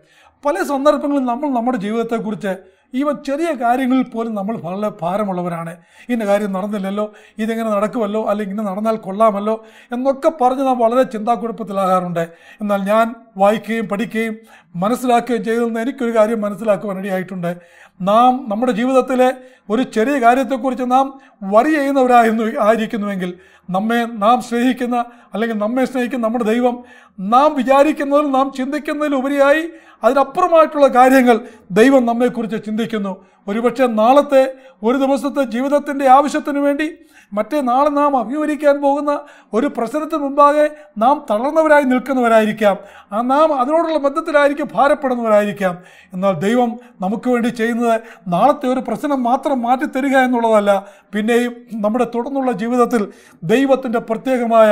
പല സന്ദർഭങ്ങളിൽ നമ്മൾ നമ്മുടെ ജീവിതത്തെക്കുറിച്ച് ഇവ ചെറിയ കാര്യങ്ങളിൽ പോലും നമ്മൾ വളരെ ഭാരമുള്ളവരാണ് ഇന്ന കാര്യം നടന്നില്ലല്ലോ ഇതിങ്ങനെ നടക്കുമല്ലോ അല്ലെങ്കിൽ ഇങ്ങനെ നടന്നാൽ കൊള്ളാമല്ലോ എന്നൊക്കെ പറഞ്ഞ് നാം വളരെ ചിന്താക്കുഴപ്പത്തിലാകാറുണ്ട് എന്നാൽ ഞാൻ വായിക്കുകയും പഠിക്കുകയും മനസ്സിലാക്കുകയും ചെയ്തതെന്ന് എനിക്കൊരു കാര്യം മനസ്സിലാക്കുവാൻ ഇടയായിട്ടുണ്ട് നാം നമ്മുടെ ജീവിതത്തിലെ ഒരു ചെറിയ കാര്യത്തെക്കുറിച്ച് നാം വറി ചെയ്യുന്നവരായിരുന്നു ആയിരിക്കുന്നുവെങ്കിൽ നമ്മെ നാം സ്നേഹിക്കുന്ന അല്ലെങ്കിൽ നമ്മെ സ്നേഹിക്കുന്ന നമ്മുടെ ദൈവം നാം വിചാരിക്കുന്നതിൽ നാം ചിന്തിക്കുന്നതിലുപരിയായി അതിനപ്പുറമായിട്ടുള്ള കാര്യങ്ങൾ ദൈവം നമ്മെക്കുറിച്ച് ചിന്തിക്കുന്നു ഒരുപക്ഷെ നാളത്തെ ഒരു ദിവസത്തെ ജീവിതത്തിൻ്റെ ആവശ്യത്തിന് വേണ്ടി മറ്റേ നാളെ നാം അഭിമുഖീകരിക്കാൻ പോകുന്ന ഒരു പ്രശ്നത്തിന് മുമ്പാകെ നാം തളർന്നവരായി നിൽക്കുന്നവരായിരിക്കാം നാം അതിനോടുള്ള ബന്ധത്തിലായിരിക്കും ഭാരപ്പെടുന്നവരായിരിക്കാം എന്നാൽ ദൈവം നമുക്ക് വേണ്ടി ചെയ്യുന്നത് നാളത്തെ ഒരു പ്രശ്നം മാത്രം മാറ്റിത്തരിക എന്നുള്ളതല്ല പിന്നെയും നമ്മുടെ തുടർന്നുള്ള ജീവിതത്തിൽ ദൈവത്തിൻ്റെ പ്രത്യേകമായ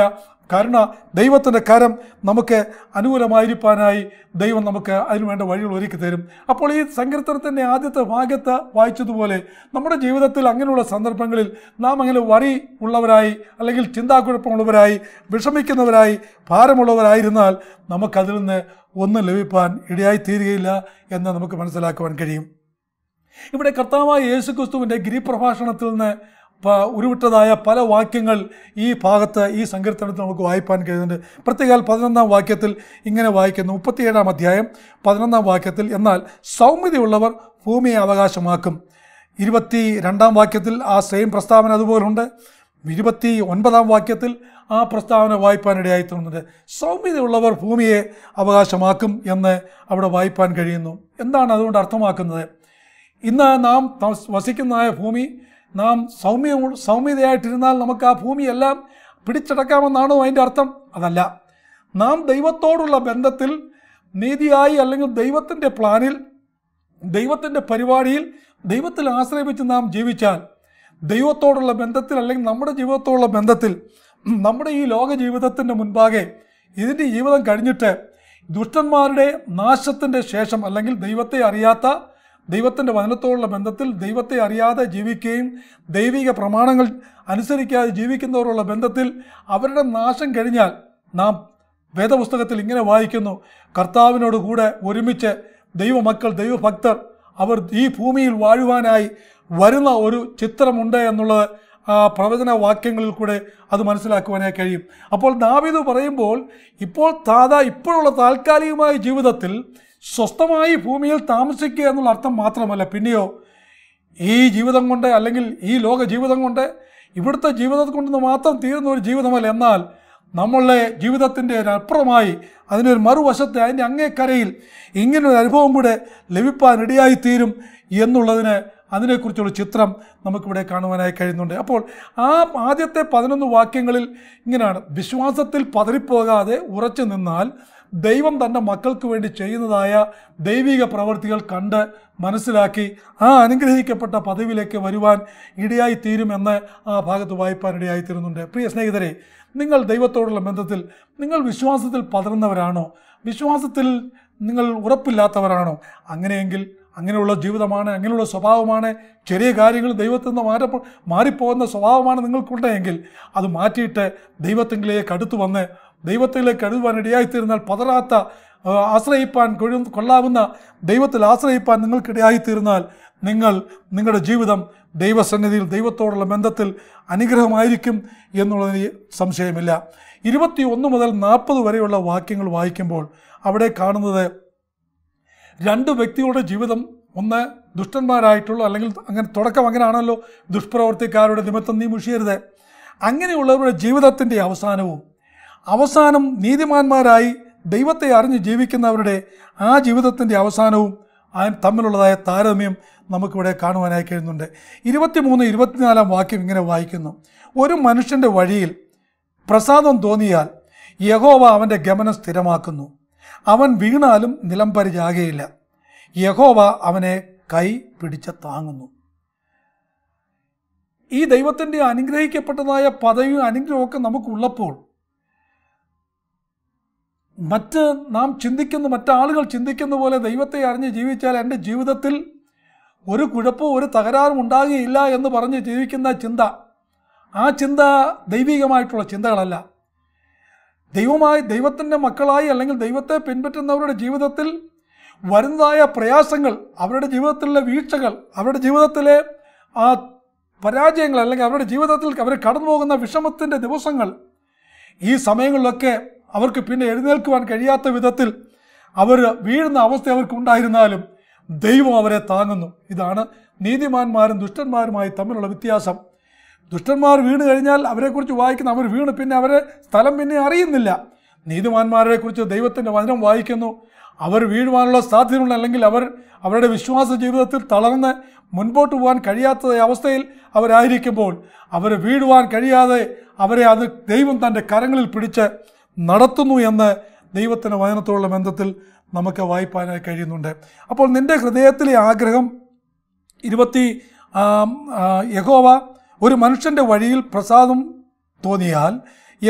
കാരണം ദൈവത്തിൻ്റെ കരം നമുക്ക് അനുകൂലമായിരിക്കാനായി ദൈവം നമുക്ക് അതിനുവേണ്ട വഴികൾ ഒരുക്കി തരും അപ്പോൾ ഈ സങ്കീർത്തനത്തിൻ്റെ ആദ്യത്തെ ഭാഗത്ത് വായിച്ചതുപോലെ നമ്മുടെ ജീവിതത്തിൽ അങ്ങനെയുള്ള സന്ദർഭങ്ങളിൽ നാം അങ്ങനെ വറി ഉള്ളവരായി അല്ലെങ്കിൽ ചിന്താക്കുഴപ്പമുള്ളവരായി വിഷമിക്കുന്നവരായി ഭാരമുള്ളവരായിരുന്നാൽ നമുക്കതിൽ നിന്ന് ഒന്നും ലഭിപ്പാൻ ഇടയായി തീരുകയില്ല എന്ന് നമുക്ക് മനസ്സിലാക്കുവാൻ കഴിയും ഇവിടെ കർത്താവായ യേശുക്രിസ്തുവിൻ്റെ ഗിരിപ്രഭാഷണത്തിൽ നിന്ന് ഉരുവിട്ടതായ പല വാക്യങ്ങൾ ഈ ഭാഗത്ത് ഈ സങ്കീർത്തനത്തിൽ നമുക്ക് വായിപ്പാൻ കഴിയുന്നുണ്ട് പ്രത്യേകാൽ പതിനൊന്നാം വാക്യത്തിൽ ഇങ്ങനെ വായിക്കുന്നു മുപ്പത്തിയേഴാം അധ്യായം പതിനൊന്നാം വാക്യത്തിൽ എന്നാൽ സൗമ്യതയുള്ളവർ ഭൂമിയെ അവകാശമാക്കും ഇരുപത്തി രണ്ടാം വാക്യത്തിൽ ആ സെയിം പ്രസ്താവന അതുപോലുണ്ട് ഇരുപത്തി ഒൻപതാം വാക്യത്തിൽ ആ പ്രസ്താവന വായിപ്പാനിടയായി തോന്നുന്നുണ്ട് സൗമ്യതയുള്ളവർ ഭൂമിയെ അവകാശമാക്കും എന്ന് അവിടെ വായിപ്പാൻ കഴിയുന്നു എന്താണ് അതുകൊണ്ട് അർത്ഥമാക്കുന്നത് ഇന്ന് നാം വസിക്കുന്നതായ ഭൂമി നാം സൗമ്യ സൗമ്യതയായിട്ടിരുന്നാൽ നമുക്ക് ആ ഭൂമിയെല്ലാം പിടിച്ചടക്കാമെന്നാണോ അതിൻ്റെ അർത്ഥം അതല്ല നാം ദൈവത്തോടുള്ള ബന്ധത്തിൽ നീതിയായി അല്ലെങ്കിൽ ദൈവത്തിൻ്റെ പ്ലാനിൽ ദൈവത്തിൻ്റെ പരിപാടിയിൽ ദൈവത്തിൽ ആശ്രയിപ്പിച്ച് നാം ജീവിച്ചാൽ ദൈവത്തോടുള്ള ബന്ധത്തിൽ അല്ലെങ്കിൽ നമ്മുടെ ജീവിതത്തോടുള്ള ബന്ധത്തിൽ നമ്മുടെ ഈ ലോക ജീവിതത്തിൻ്റെ മുൻപാകെ ഇതിൻ്റെ ജീവിതം കഴിഞ്ഞിട്ട് ദുഷ്ടന്മാരുടെ നാശത്തിൻ്റെ ശേഷം അല്ലെങ്കിൽ ദൈവത്തെ അറിയാത്ത ദൈവത്തിൻ്റെ വചനത്തോടുള്ള ബന്ധത്തിൽ ദൈവത്തെ അറിയാതെ ജീവിക്കുകയും ദൈവിക പ്രമാണങ്ങൾ അനുസരിക്കാതെ ജീവിക്കുന്നവരുള്ള ബന്ധത്തിൽ അവരുടെ നാശം കഴിഞ്ഞാൽ നാം വേദപുസ്തകത്തിൽ ഇങ്ങനെ വായിക്കുന്നു കർത്താവിനോട് കൂടെ ഒരുമിച്ച് ദൈവമക്കൾ ദൈവഭക്തർ അവർ ഈ ഭൂമിയിൽ വാഴുവാനായി വരുന്ന ഒരു ചിത്രമുണ്ട് എന്നുള്ളത് ആ പ്രവചന വാക്യങ്ങളിൽ കൂടെ അത് മനസ്സിലാക്കുവാനായി കഴിയും അപ്പോൾ നാവിത് പറയുമ്പോൾ ഇപ്പോൾ താതാ ഇപ്പോഴുള്ള താൽക്കാലികമായ ജീവിതത്തിൽ സ്വസ്ഥമായി ഭൂമിയിൽ താമസിക്കുക എന്നുള്ള അർത്ഥം മാത്രമല്ല പിന്നെയോ ഈ ജീവിതം കൊണ്ട് അല്ലെങ്കിൽ ഈ ലോക ജീവിതം കൊണ്ട് ഇവിടുത്തെ ജീവിതം കൊണ്ട് മാത്രം തീരുന്ന ഒരു ജീവിതമല്ല എന്നാൽ നമ്മളുടെ ജീവിതത്തിൻ്റെ അപ്പുറമായി അതിനൊരു മറുവശത്തെ അതിൻ്റെ അങ്ങേക്കരയിൽ ഇങ്ങനൊരു അനുഭവം കൂടെ ലഭിപ്പാൻ ഇടയായിത്തീരും എന്നുള്ളതിന് അതിനെക്കുറിച്ചുള്ള ചിത്രം നമുക്കിവിടെ കാണുവാനായി കഴിയുന്നുണ്ട് അപ്പോൾ ആ ആദ്യത്തെ പതിനൊന്ന് വാക്യങ്ങളിൽ ഇങ്ങനെയാണ് വിശ്വാസത്തിൽ പതറിപ്പോകാതെ ഉറച്ചു നിന്നാൽ ദൈവം തൻ്റെ മക്കൾക്ക് വേണ്ടി ചെയ്യുന്നതായ ദൈവിക പ്രവൃത്തികൾ കണ്ട് മനസ്സിലാക്കി ആ അനുഗ്രഹിക്കപ്പെട്ട പദവിയിലേക്ക് വരുവാൻ ഇടയായി തീരുമെന്ന് ആ ഭാഗത്ത് വായിപ്പാൻ ഇടയായി തീരുന്നുണ്ട് പ്രിയ സ്നേഹിതരെ നിങ്ങൾ ദൈവത്തോടുള്ള ബന്ധത്തിൽ നിങ്ങൾ വിശ്വാസത്തിൽ പതർന്നവരാണോ വിശ്വാസത്തിൽ നിങ്ങൾ ഉറപ്പില്ലാത്തവരാണോ അങ്ങനെയെങ്കിൽ അങ്ങനെയുള്ള ജീവിതമാണ് അങ്ങനെയുള്ള സ്വഭാവമാണ് ചെറിയ കാര്യങ്ങൾ ദൈവത്തിൽ നിന്ന് മാറ മാറിപ്പോകുന്ന സ്വഭാവമാണ് നിങ്ങൾക്കുണ്ടെങ്കിൽ അത് മാറ്റിയിട്ട് ദൈവത്തെങ്കിലേക്ക് അടുത്തു വന്ന് ദൈവത്തിലേക്ക് എഴുതുവാൻ ഇടയായിത്തീരുന്നാൽ പതറാത്ത ആശ്രയിപ്പാൻ കൊള്ളാവുന്ന ദൈവത്തിൽ ആശ്രയിപ്പാൻ നിങ്ങൾക്കിടയായിത്തീരുന്നാൽ നിങ്ങൾ നിങ്ങളുടെ ജീവിതം ദൈവസന്നിധിയിൽ ദൈവത്തോടുള്ള ബന്ധത്തിൽ അനുഗ്രഹമായിരിക്കും എന്നുള്ളതിന് സംശയമില്ല ഇരുപത്തി ഒന്ന് മുതൽ നാൽപ്പത് വരെയുള്ള വാക്യങ്ങൾ വായിക്കുമ്പോൾ അവിടെ കാണുന്നത് രണ്ട് വ്യക്തികളുടെ ജീവിതം ഒന്ന് ദുഷ്ടന്മാരായിട്ടുള്ള അല്ലെങ്കിൽ അങ്ങനെ തുടക്കം അങ്ങനെയാണല്ലോ ദുഷ്പ്രവർത്തിക്കാരുടെ നിമിത്തം നീ മുഷിയരുത് അങ്ങനെയുള്ളവരുടെ ജീവിതത്തിൻ്റെ അവസാനവും അവസാനം നീതിമാന്മാരായി ദൈവത്തെ അറിഞ്ഞ് ജീവിക്കുന്നവരുടെ ആ ജീവിതത്തിൻ്റെ അവസാനവും തമ്മിലുള്ളതായ താരതമ്യം നമുക്കിവിടെ കാണുവാനായി കഴിയുന്നുണ്ട് ഇരുപത്തിമൂന്ന് ഇരുപത്തിനാലാം വാക്യം ഇങ്ങനെ വായിക്കുന്നു ഒരു മനുഷ്യൻ്റെ വഴിയിൽ പ്രസാദം തോന്നിയാൽ യഹോവ അവൻ്റെ ഗമനം സ്ഥിരമാക്കുന്നു അവൻ വീണാലും നിലം പരിചാകയില്ല യഹോവ അവനെ കൈ പിടിച്ച് താങ്ങുന്നു ഈ ദൈവത്തിൻ്റെ അനുഗ്രഹിക്കപ്പെട്ടതായ പദവിയും അനുഗ്രഹമൊക്കെ നമുക്കുള്ളപ്പോൾ മറ്റ് നാം ചിന്തിക്കുന്ന മറ്റാളുകൾ ചിന്തിക്കുന്ന പോലെ ദൈവത്തെ അറിഞ്ഞ് ജീവിച്ചാൽ എൻ്റെ ജീവിതത്തിൽ ഒരു കുഴപ്പവും ഒരു തകരാറും ഉണ്ടാകുകയില്ല എന്ന് പറഞ്ഞ് ജീവിക്കുന്ന ചിന്ത ആ ചിന്ത ദൈവികമായിട്ടുള്ള ചിന്തകളല്ല ദൈവമായി ദൈവത്തിൻ്റെ മക്കളായി അല്ലെങ്കിൽ ദൈവത്തെ പിൻപറ്റുന്നവരുടെ ജീവിതത്തിൽ വരുന്നതായ പ്രയാസങ്ങൾ അവരുടെ ജീവിതത്തിലെ വീഴ്ചകൾ അവരുടെ ജീവിതത്തിലെ ആ പരാജയങ്ങൾ അല്ലെങ്കിൽ അവരുടെ ജീവിതത്തിൽ അവർ കടന്നു പോകുന്ന വിഷമത്തിൻ്റെ ദിവസങ്ങൾ ഈ സമയങ്ങളിലൊക്കെ അവർക്ക് പിന്നെ എഴുന്നേൽക്കുവാൻ കഴിയാത്ത വിധത്തിൽ അവർ വീഴുന്ന അവസ്ഥ അവർക്കുണ്ടായിരുന്നാലും ദൈവം അവരെ താങ്ങുന്നു ഇതാണ് നീതിമാന്മാരും ദുഷ്ടന്മാരുമായി തമ്മിലുള്ള വ്യത്യാസം ദുഷ്ടന്മാർ വീണ് കഴിഞ്ഞാൽ അവരെക്കുറിച്ച് വായിക്കുന്ന അവർ വീണ് പിന്നെ അവരെ സ്ഥലം പിന്നെ അറിയുന്നില്ല നീതിമാന്മാരെക്കുറിച്ച് ദൈവത്തിൻ്റെ വചനം വായിക്കുന്നു അവർ വീഴുവാനുള്ള സാധ്യതയുണ്ട് അല്ലെങ്കിൽ അവർ അവരുടെ വിശ്വാസ ജീവിതത്തിൽ തളർന്ന് മുൻപോട്ട് പോകാൻ കഴിയാത്ത അവസ്ഥയിൽ അവരായിരിക്കുമ്പോൾ അവർ വീഴുവാൻ കഴിയാതെ അവരെ അത് ദൈവം തൻ്റെ കരങ്ങളിൽ പിടിച്ച് നടത്തുന്നു എന്ന് ദൈവത്തിൻ്റെ വചനത്തോടുള്ള ബന്ധത്തിൽ നമുക്ക് വായിപ്പാനായി കഴിയുന്നുണ്ട് അപ്പോൾ നിൻ്റെ ഹൃദയത്തിലെ ആഗ്രഹം ഇരുപത്തി യഹോവ ഒരു മനുഷ്യൻ്റെ വഴിയിൽ പ്രസാദം തോന്നിയാൽ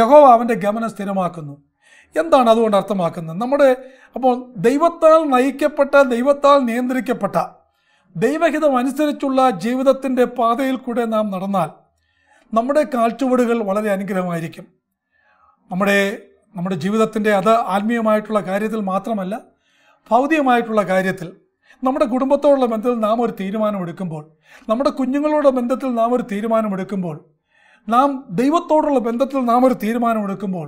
യഹോവ അവൻ്റെ ഗമനം സ്ഥിരമാക്കുന്നു എന്താണ് അതുകൊണ്ട് അർത്ഥമാക്കുന്നത് നമ്മുടെ അപ്പോൾ ദൈവത്താൽ നയിക്കപ്പെട്ട ദൈവത്താൽ നിയന്ത്രിക്കപ്പെട്ട ദൈവഹിതം അനുസരിച്ചുള്ള ജീവിതത്തിൻ്റെ പാതയിൽ കൂടെ നാം നടന്നാൽ നമ്മുടെ കാൽച്ചുവടുകൾ വളരെ അനുഗ്രഹമായിരിക്കും നമ്മുടെ നമ്മുടെ ജീവിതത്തിൻ്റെ അത് ആത്മീയമായിട്ടുള്ള കാര്യത്തിൽ മാത്രമല്ല ഭൗതികമായിട്ടുള്ള കാര്യത്തിൽ നമ്മുടെ കുടുംബത്തോടുള്ള ബന്ധത്തിൽ നാം ഒരു തീരുമാനമെടുക്കുമ്പോൾ നമ്മുടെ കുഞ്ഞുങ്ങളുടെ ബന്ധത്തിൽ നാം ഒരു തീരുമാനമെടുക്കുമ്പോൾ നാം ദൈവത്തോടുള്ള ബന്ധത്തിൽ നാം ഒരു തീരുമാനമെടുക്കുമ്പോൾ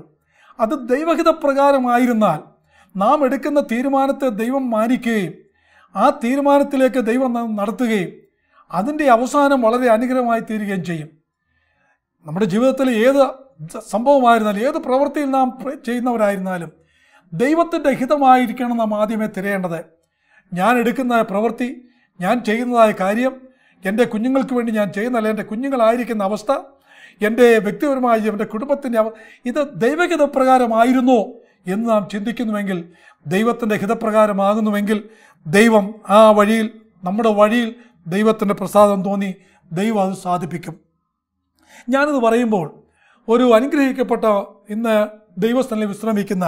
അത് ദൈവഹിതപ്രകാരമായിരുന്നാൽ നാം എടുക്കുന്ന തീരുമാനത്തെ ദൈവം മാനിക്കുകയും ആ തീരുമാനത്തിലേക്ക് ദൈവം നടത്തുകയും അതിൻ്റെ അവസാനം വളരെ അനുഗ്രഹമായി തീരുകയും ചെയ്യും നമ്മുടെ ജീവിതത്തിൽ ഏത് സംഭവമായിരുന്നാലും ഏത് പ്രവൃത്തിയിൽ നാം ചെയ്യുന്നവരായിരുന്നാലും ദൈവത്തിൻ്റെ ഹിതമായിരിക്കണം നാം ആദ്യമേ തിരയേണ്ടത് ഞാൻ എടുക്കുന്ന പ്രവൃത്തി ഞാൻ ചെയ്യുന്നതായ കാര്യം എൻ്റെ കുഞ്ഞുങ്ങൾക്ക് വേണ്ടി ഞാൻ ചെയ്യുന്ന എൻ്റെ കുഞ്ഞുങ്ങളായിരിക്കുന്ന അവസ്ഥ എൻ്റെ വ്യക്തിപരമായ എൻ്റെ കുടുംബത്തിൻ്റെ അവ ഇത് ദൈവഹിതപ്രകാരമായിരുന്നോ എന്ന് നാം ചിന്തിക്കുന്നുവെങ്കിൽ ദൈവത്തിൻ്റെ ഹിതപ്രകാരമാകുന്നുവെങ്കിൽ ദൈവം ആ വഴിയിൽ നമ്മുടെ വഴിയിൽ ദൈവത്തിൻ്റെ പ്രസാദം തോന്നി ദൈവം അത് സാധിപ്പിക്കും ഞാനിത് പറയുമ്പോൾ ഒരു അനുഗ്രഹിക്കപ്പെട്ട ഇന്ന് ദൈവസ്ഥാനിൽ വിശ്രമിക്കുന്ന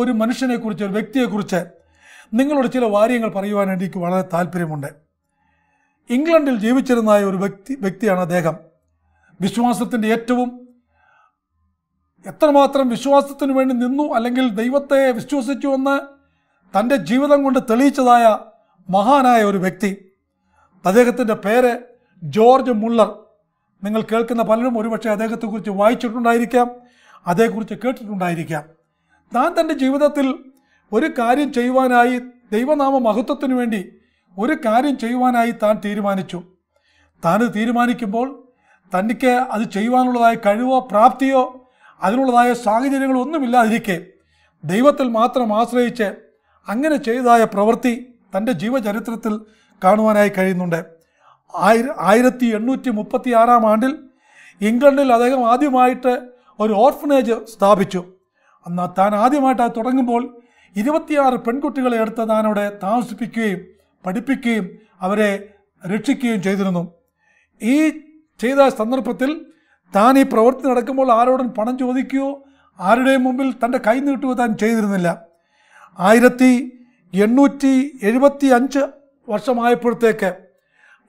ഒരു മനുഷ്യനെക്കുറിച്ച് ഒരു വ്യക്തിയെക്കുറിച്ച് നിങ്ങളോട് ചില വാര്യങ്ങൾ പറയുവാനായിട്ട് എനിക്ക് വളരെ താല്പര്യമുണ്ട് ഇംഗ്ലണ്ടിൽ ജീവിച്ചിരുന്ന ഒരു വ്യക്തി വ്യക്തിയാണ് അദ്ദേഹം വിശ്വാസത്തിൻ്റെ ഏറ്റവും എത്രമാത്രം വിശ്വാസത്തിന് വേണ്ടി നിന്നു അല്ലെങ്കിൽ ദൈവത്തെ വിശ്വസിച്ചു എന്ന് തൻ്റെ ജീവിതം കൊണ്ട് തെളിയിച്ചതായ മഹാനായ ഒരു വ്യക്തി അദ്ദേഹത്തിൻ്റെ പേര് ജോർജ് മുള്ളർ നിങ്ങൾ കേൾക്കുന്ന പലരും ഒരുപക്ഷെ അദ്ദേഹത്തെക്കുറിച്ച് വായിച്ചിട്ടുണ്ടായിരിക്കാം അതേക്കുറിച്ച് കേട്ടിട്ടുണ്ടായിരിക്കാം താൻ തൻ്റെ ജീവിതത്തിൽ ഒരു കാര്യം ചെയ്യുവാനായി ദൈവനാമ മഹത്വത്തിനു വേണ്ടി ഒരു കാര്യം ചെയ്യുവാനായി താൻ തീരുമാനിച്ചു താനത് തീരുമാനിക്കുമ്പോൾ തനിക്ക് അത് ചെയ്യുവാനുള്ളതായ കഴിവോ പ്രാപ്തിയോ അതിനുള്ളതായ സാഹചര്യങ്ങളോ ഒന്നുമില്ലാതിരിക്കെ ദൈവത്തിൽ മാത്രം ആശ്രയിച്ച് അങ്ങനെ ചെയ്തതായ പ്രവൃത്തി തൻ്റെ ജീവചരിത്രത്തിൽ കാണുവാനായി കഴിയുന്നുണ്ട് ആയിര ആയിരത്തി എണ്ണൂറ്റി മുപ്പത്തി ആറാം ആണ്ടിൽ ഇംഗ്ലണ്ടിൽ അദ്ദേഹം ആദ്യമായിട്ട് ഒരു ഓർഫനേജ് സ്ഥാപിച്ചു അന്ന് താൻ ആദ്യമായിട്ട് അത് തുടങ്ങുമ്പോൾ ഇരുപത്തിയാറ് പെൺകുട്ടികളെ എടുത്ത് താനവിടെ താമസിപ്പിക്കുകയും പഠിപ്പിക്കുകയും അവരെ രക്ഷിക്കുകയും ചെയ്തിരുന്നു ഈ ചെയ്ത സന്ദർഭത്തിൽ താൻ ഈ പ്രവൃത്തി നടക്കുമ്പോൾ ആരോടും പണം ചോദിക്കുകയോ ആരുടെയും മുമ്പിൽ തൻ്റെ കൈ നീട്ടുകയോ താൻ ചെയ്തിരുന്നില്ല ആയിരത്തി എണ്ണൂറ്റി എഴുപത്തി അഞ്ച് വർഷമായപ്പോഴത്തേക്ക്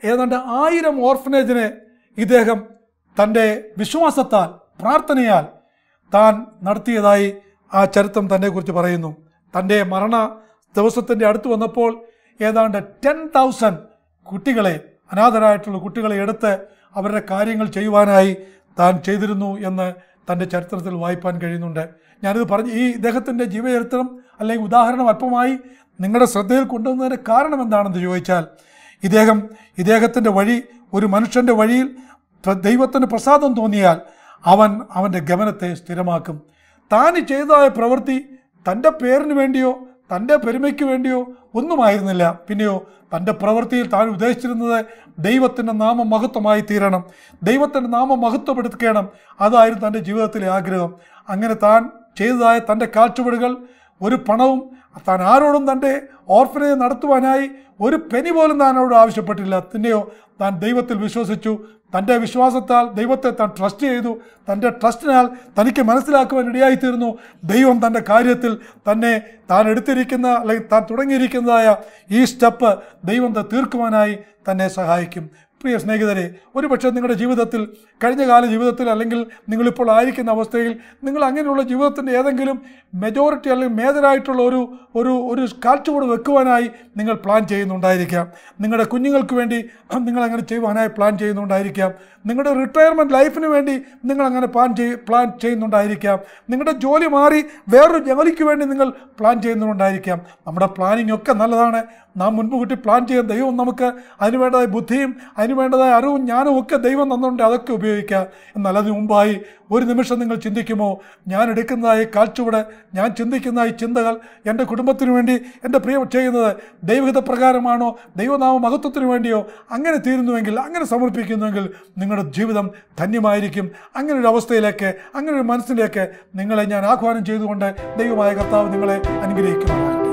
ഏതാണ്ട് ആയിരം ഓർഫനേജിനെ ഇദ്ദേഹം തൻ്റെ വിശ്വാസത്താൽ പ്രാർത്ഥനയാൽ താൻ നടത്തിയതായി ആ ചരിത്രം തന്നെക്കുറിച്ച് പറയുന്നു തൻ്റെ മരണ ദിവസത്തിൻ്റെ അടുത്ത് വന്നപ്പോൾ ഏതാണ്ട് ടെൻ തൗസൻഡ് കുട്ടികളെ അനാഥരായിട്ടുള്ള കുട്ടികളെ എടുത്ത് അവരുടെ കാര്യങ്ങൾ ചെയ്യുവാനായി താൻ ചെയ്തിരുന്നു എന്ന് തൻ്റെ ചരിത്രത്തിൽ വായിപ്പാൻ കഴിയുന്നുണ്ട് ഞാനിത് പറഞ്ഞു ഈ ഇദ്ദേഹത്തിൻ്റെ ജീവചരിത്രം അല്ലെങ്കിൽ ഉദാഹരണം അല്പമായി നിങ്ങളുടെ ശ്രദ്ധയിൽ കൊണ്ടുവന്നതിൻ്റെ കാരണം എന്താണെന്ന് ചോദിച്ചാൽ ഇദ്ദേഹം ഇദ്ദേഹത്തിൻ്റെ വഴി ഒരു മനുഷ്യൻ്റെ വഴിയിൽ ദൈവത്തിന് പ്രസാദം തോന്നിയാൽ അവൻ അവൻ്റെ ഗമനത്തെ സ്ഥിരമാക്കും താൻ ചെയ്തതായ പ്രവൃത്തി തൻ്റെ പേരിന് വേണ്ടിയോ തൻ്റെ പെരുമയ്ക്ക് വേണ്ടിയോ ഒന്നുമായിരുന്നില്ല പിന്നെയോ തൻ്റെ പ്രവൃത്തിയിൽ താൻ ഉദ്ദേശിച്ചിരുന്നത് ദൈവത്തിൻ്റെ നാമം മഹത്വമായി തീരണം ദൈവത്തിൻ്റെ നാമം മഹത്വപ്പെടുത്തിക്കണം അതായിരുന്നു തൻ്റെ ജീവിതത്തിലെ ആഗ്രഹം അങ്ങനെ താൻ ചെയ്തതായ തൻ്റെ കാഴ്ചപ്പാടുകൾ ഒരു പണവും താൻ ആരോടും തൻ്റെ ഓർഫനേജ് നടത്തുവാനായി ഒരു പെനി പോലും താനോട് ആവശ്യപ്പെട്ടില്ല തന്നെയോ താൻ ദൈവത്തിൽ വിശ്വസിച്ചു തൻ്റെ വിശ്വാസത്താൽ ദൈവത്തെ താൻ ട്രസ്റ്റ് ചെയ്തു തൻ്റെ ട്രസ്റ്റിനാൽ തനിക്ക് മനസ്സിലാക്കുവാൻ തീർന്നു ദൈവം തൻ്റെ കാര്യത്തിൽ തന്നെ താൻ എടുത്തിരിക്കുന്ന അല്ലെങ്കിൽ താൻ തുടങ്ങിയിരിക്കുന്നതായ ഈ സ്റ്റെപ്പ് ദൈവം തീർക്കുവാനായി തന്നെ സഹായിക്കും പ്രിയ സ്നേഹിതരെ ഒരുപക്ഷെ നിങ്ങളുടെ ജീവിതത്തിൽ കഴിഞ്ഞ കാല ജീവിതത്തിൽ അല്ലെങ്കിൽ നിങ്ങളിപ്പോൾ ആയിരിക്കുന്ന അവസ്ഥയിൽ നിങ്ങൾ അങ്ങനെയുള്ള ജീവിതത്തിൻ്റെ ഏതെങ്കിലും മെജോറിറ്റി അല്ലെങ്കിൽ മേജറായിട്ടുള്ള ഒരു ഒരു ഒരു കാൽച്ചുകൂട് വെക്കുവാനായി നിങ്ങൾ പ്ലാൻ ചെയ്യുന്നുണ്ടായിരിക്കാം നിങ്ങളുടെ കുഞ്ഞുങ്ങൾക്ക് വേണ്ടി നിങ്ങൾ അങ്ങനെ ചെയ്യുവാനായി പ്ലാൻ ചെയ്യുന്നുണ്ടായിരിക്കാം നിങ്ങളുടെ റിട്ടയർമെൻറ്റ് ലൈഫിന് വേണ്ടി നിങ്ങൾ അങ്ങനെ പ്ലാൻ ചെയ് പ്ലാൻ ചെയ്യുന്നുണ്ടായിരിക്കാം നിങ്ങളുടെ ജോലി മാറി വേറൊരു ജോലിക്ക് വേണ്ടി നിങ്ങൾ പ്ലാൻ ചെയ്യുന്നുണ്ടായിരിക്കാം നമ്മുടെ പ്ലാനിങ് ഒക്കെ നല്ലതാണ് നാം മുൻപ് കൂട്ടി പ്ലാൻ ചെയ്യാൻ ദൈവം നമുക്ക് അതിനുവേണ്ടതായ ബുദ്ധിയും അതിന് അതിന് വേണ്ടതായ അറിവും ഞാനും ഒക്കെ ദൈവം തന്നുകൊണ്ട് അതൊക്കെ ഉപയോഗിക്കുക എന്നാൽ അതിനു മുമ്പായി ഒരു നിമിഷം നിങ്ങൾ ചിന്തിക്കുമോ ഞാൻ എടുക്കുന്നതായി കാൽച്ചുവട് ഞാൻ ചിന്തിക്കുന്നതായി ചിന്തകൾ എൻ്റെ കുടുംബത്തിനു വേണ്ടി എൻ്റെ പ്രിയം ചെയ്യുന്നത് ദൈവഹിത പ്രകാരമാണോ ദൈവനാമ മഹത്വത്തിനു വേണ്ടിയോ അങ്ങനെ തീരുന്നുവെങ്കിൽ അങ്ങനെ സമർപ്പിക്കുന്നുവെങ്കിൽ നിങ്ങളുടെ ജീവിതം ധന്യമായിരിക്കും അങ്ങനെ ഒരു അവസ്ഥയിലേക്ക് അങ്ങനെ ഒരു മനസ്സിലേക്ക് നിങ്ങളെ ഞാൻ ആഹ്വാനം ചെയ്തുകൊണ്ട് ദൈവമായ കർത്താവ് നിങ്ങളെ അനുഗ്രഹിക്കുന്നതാണ്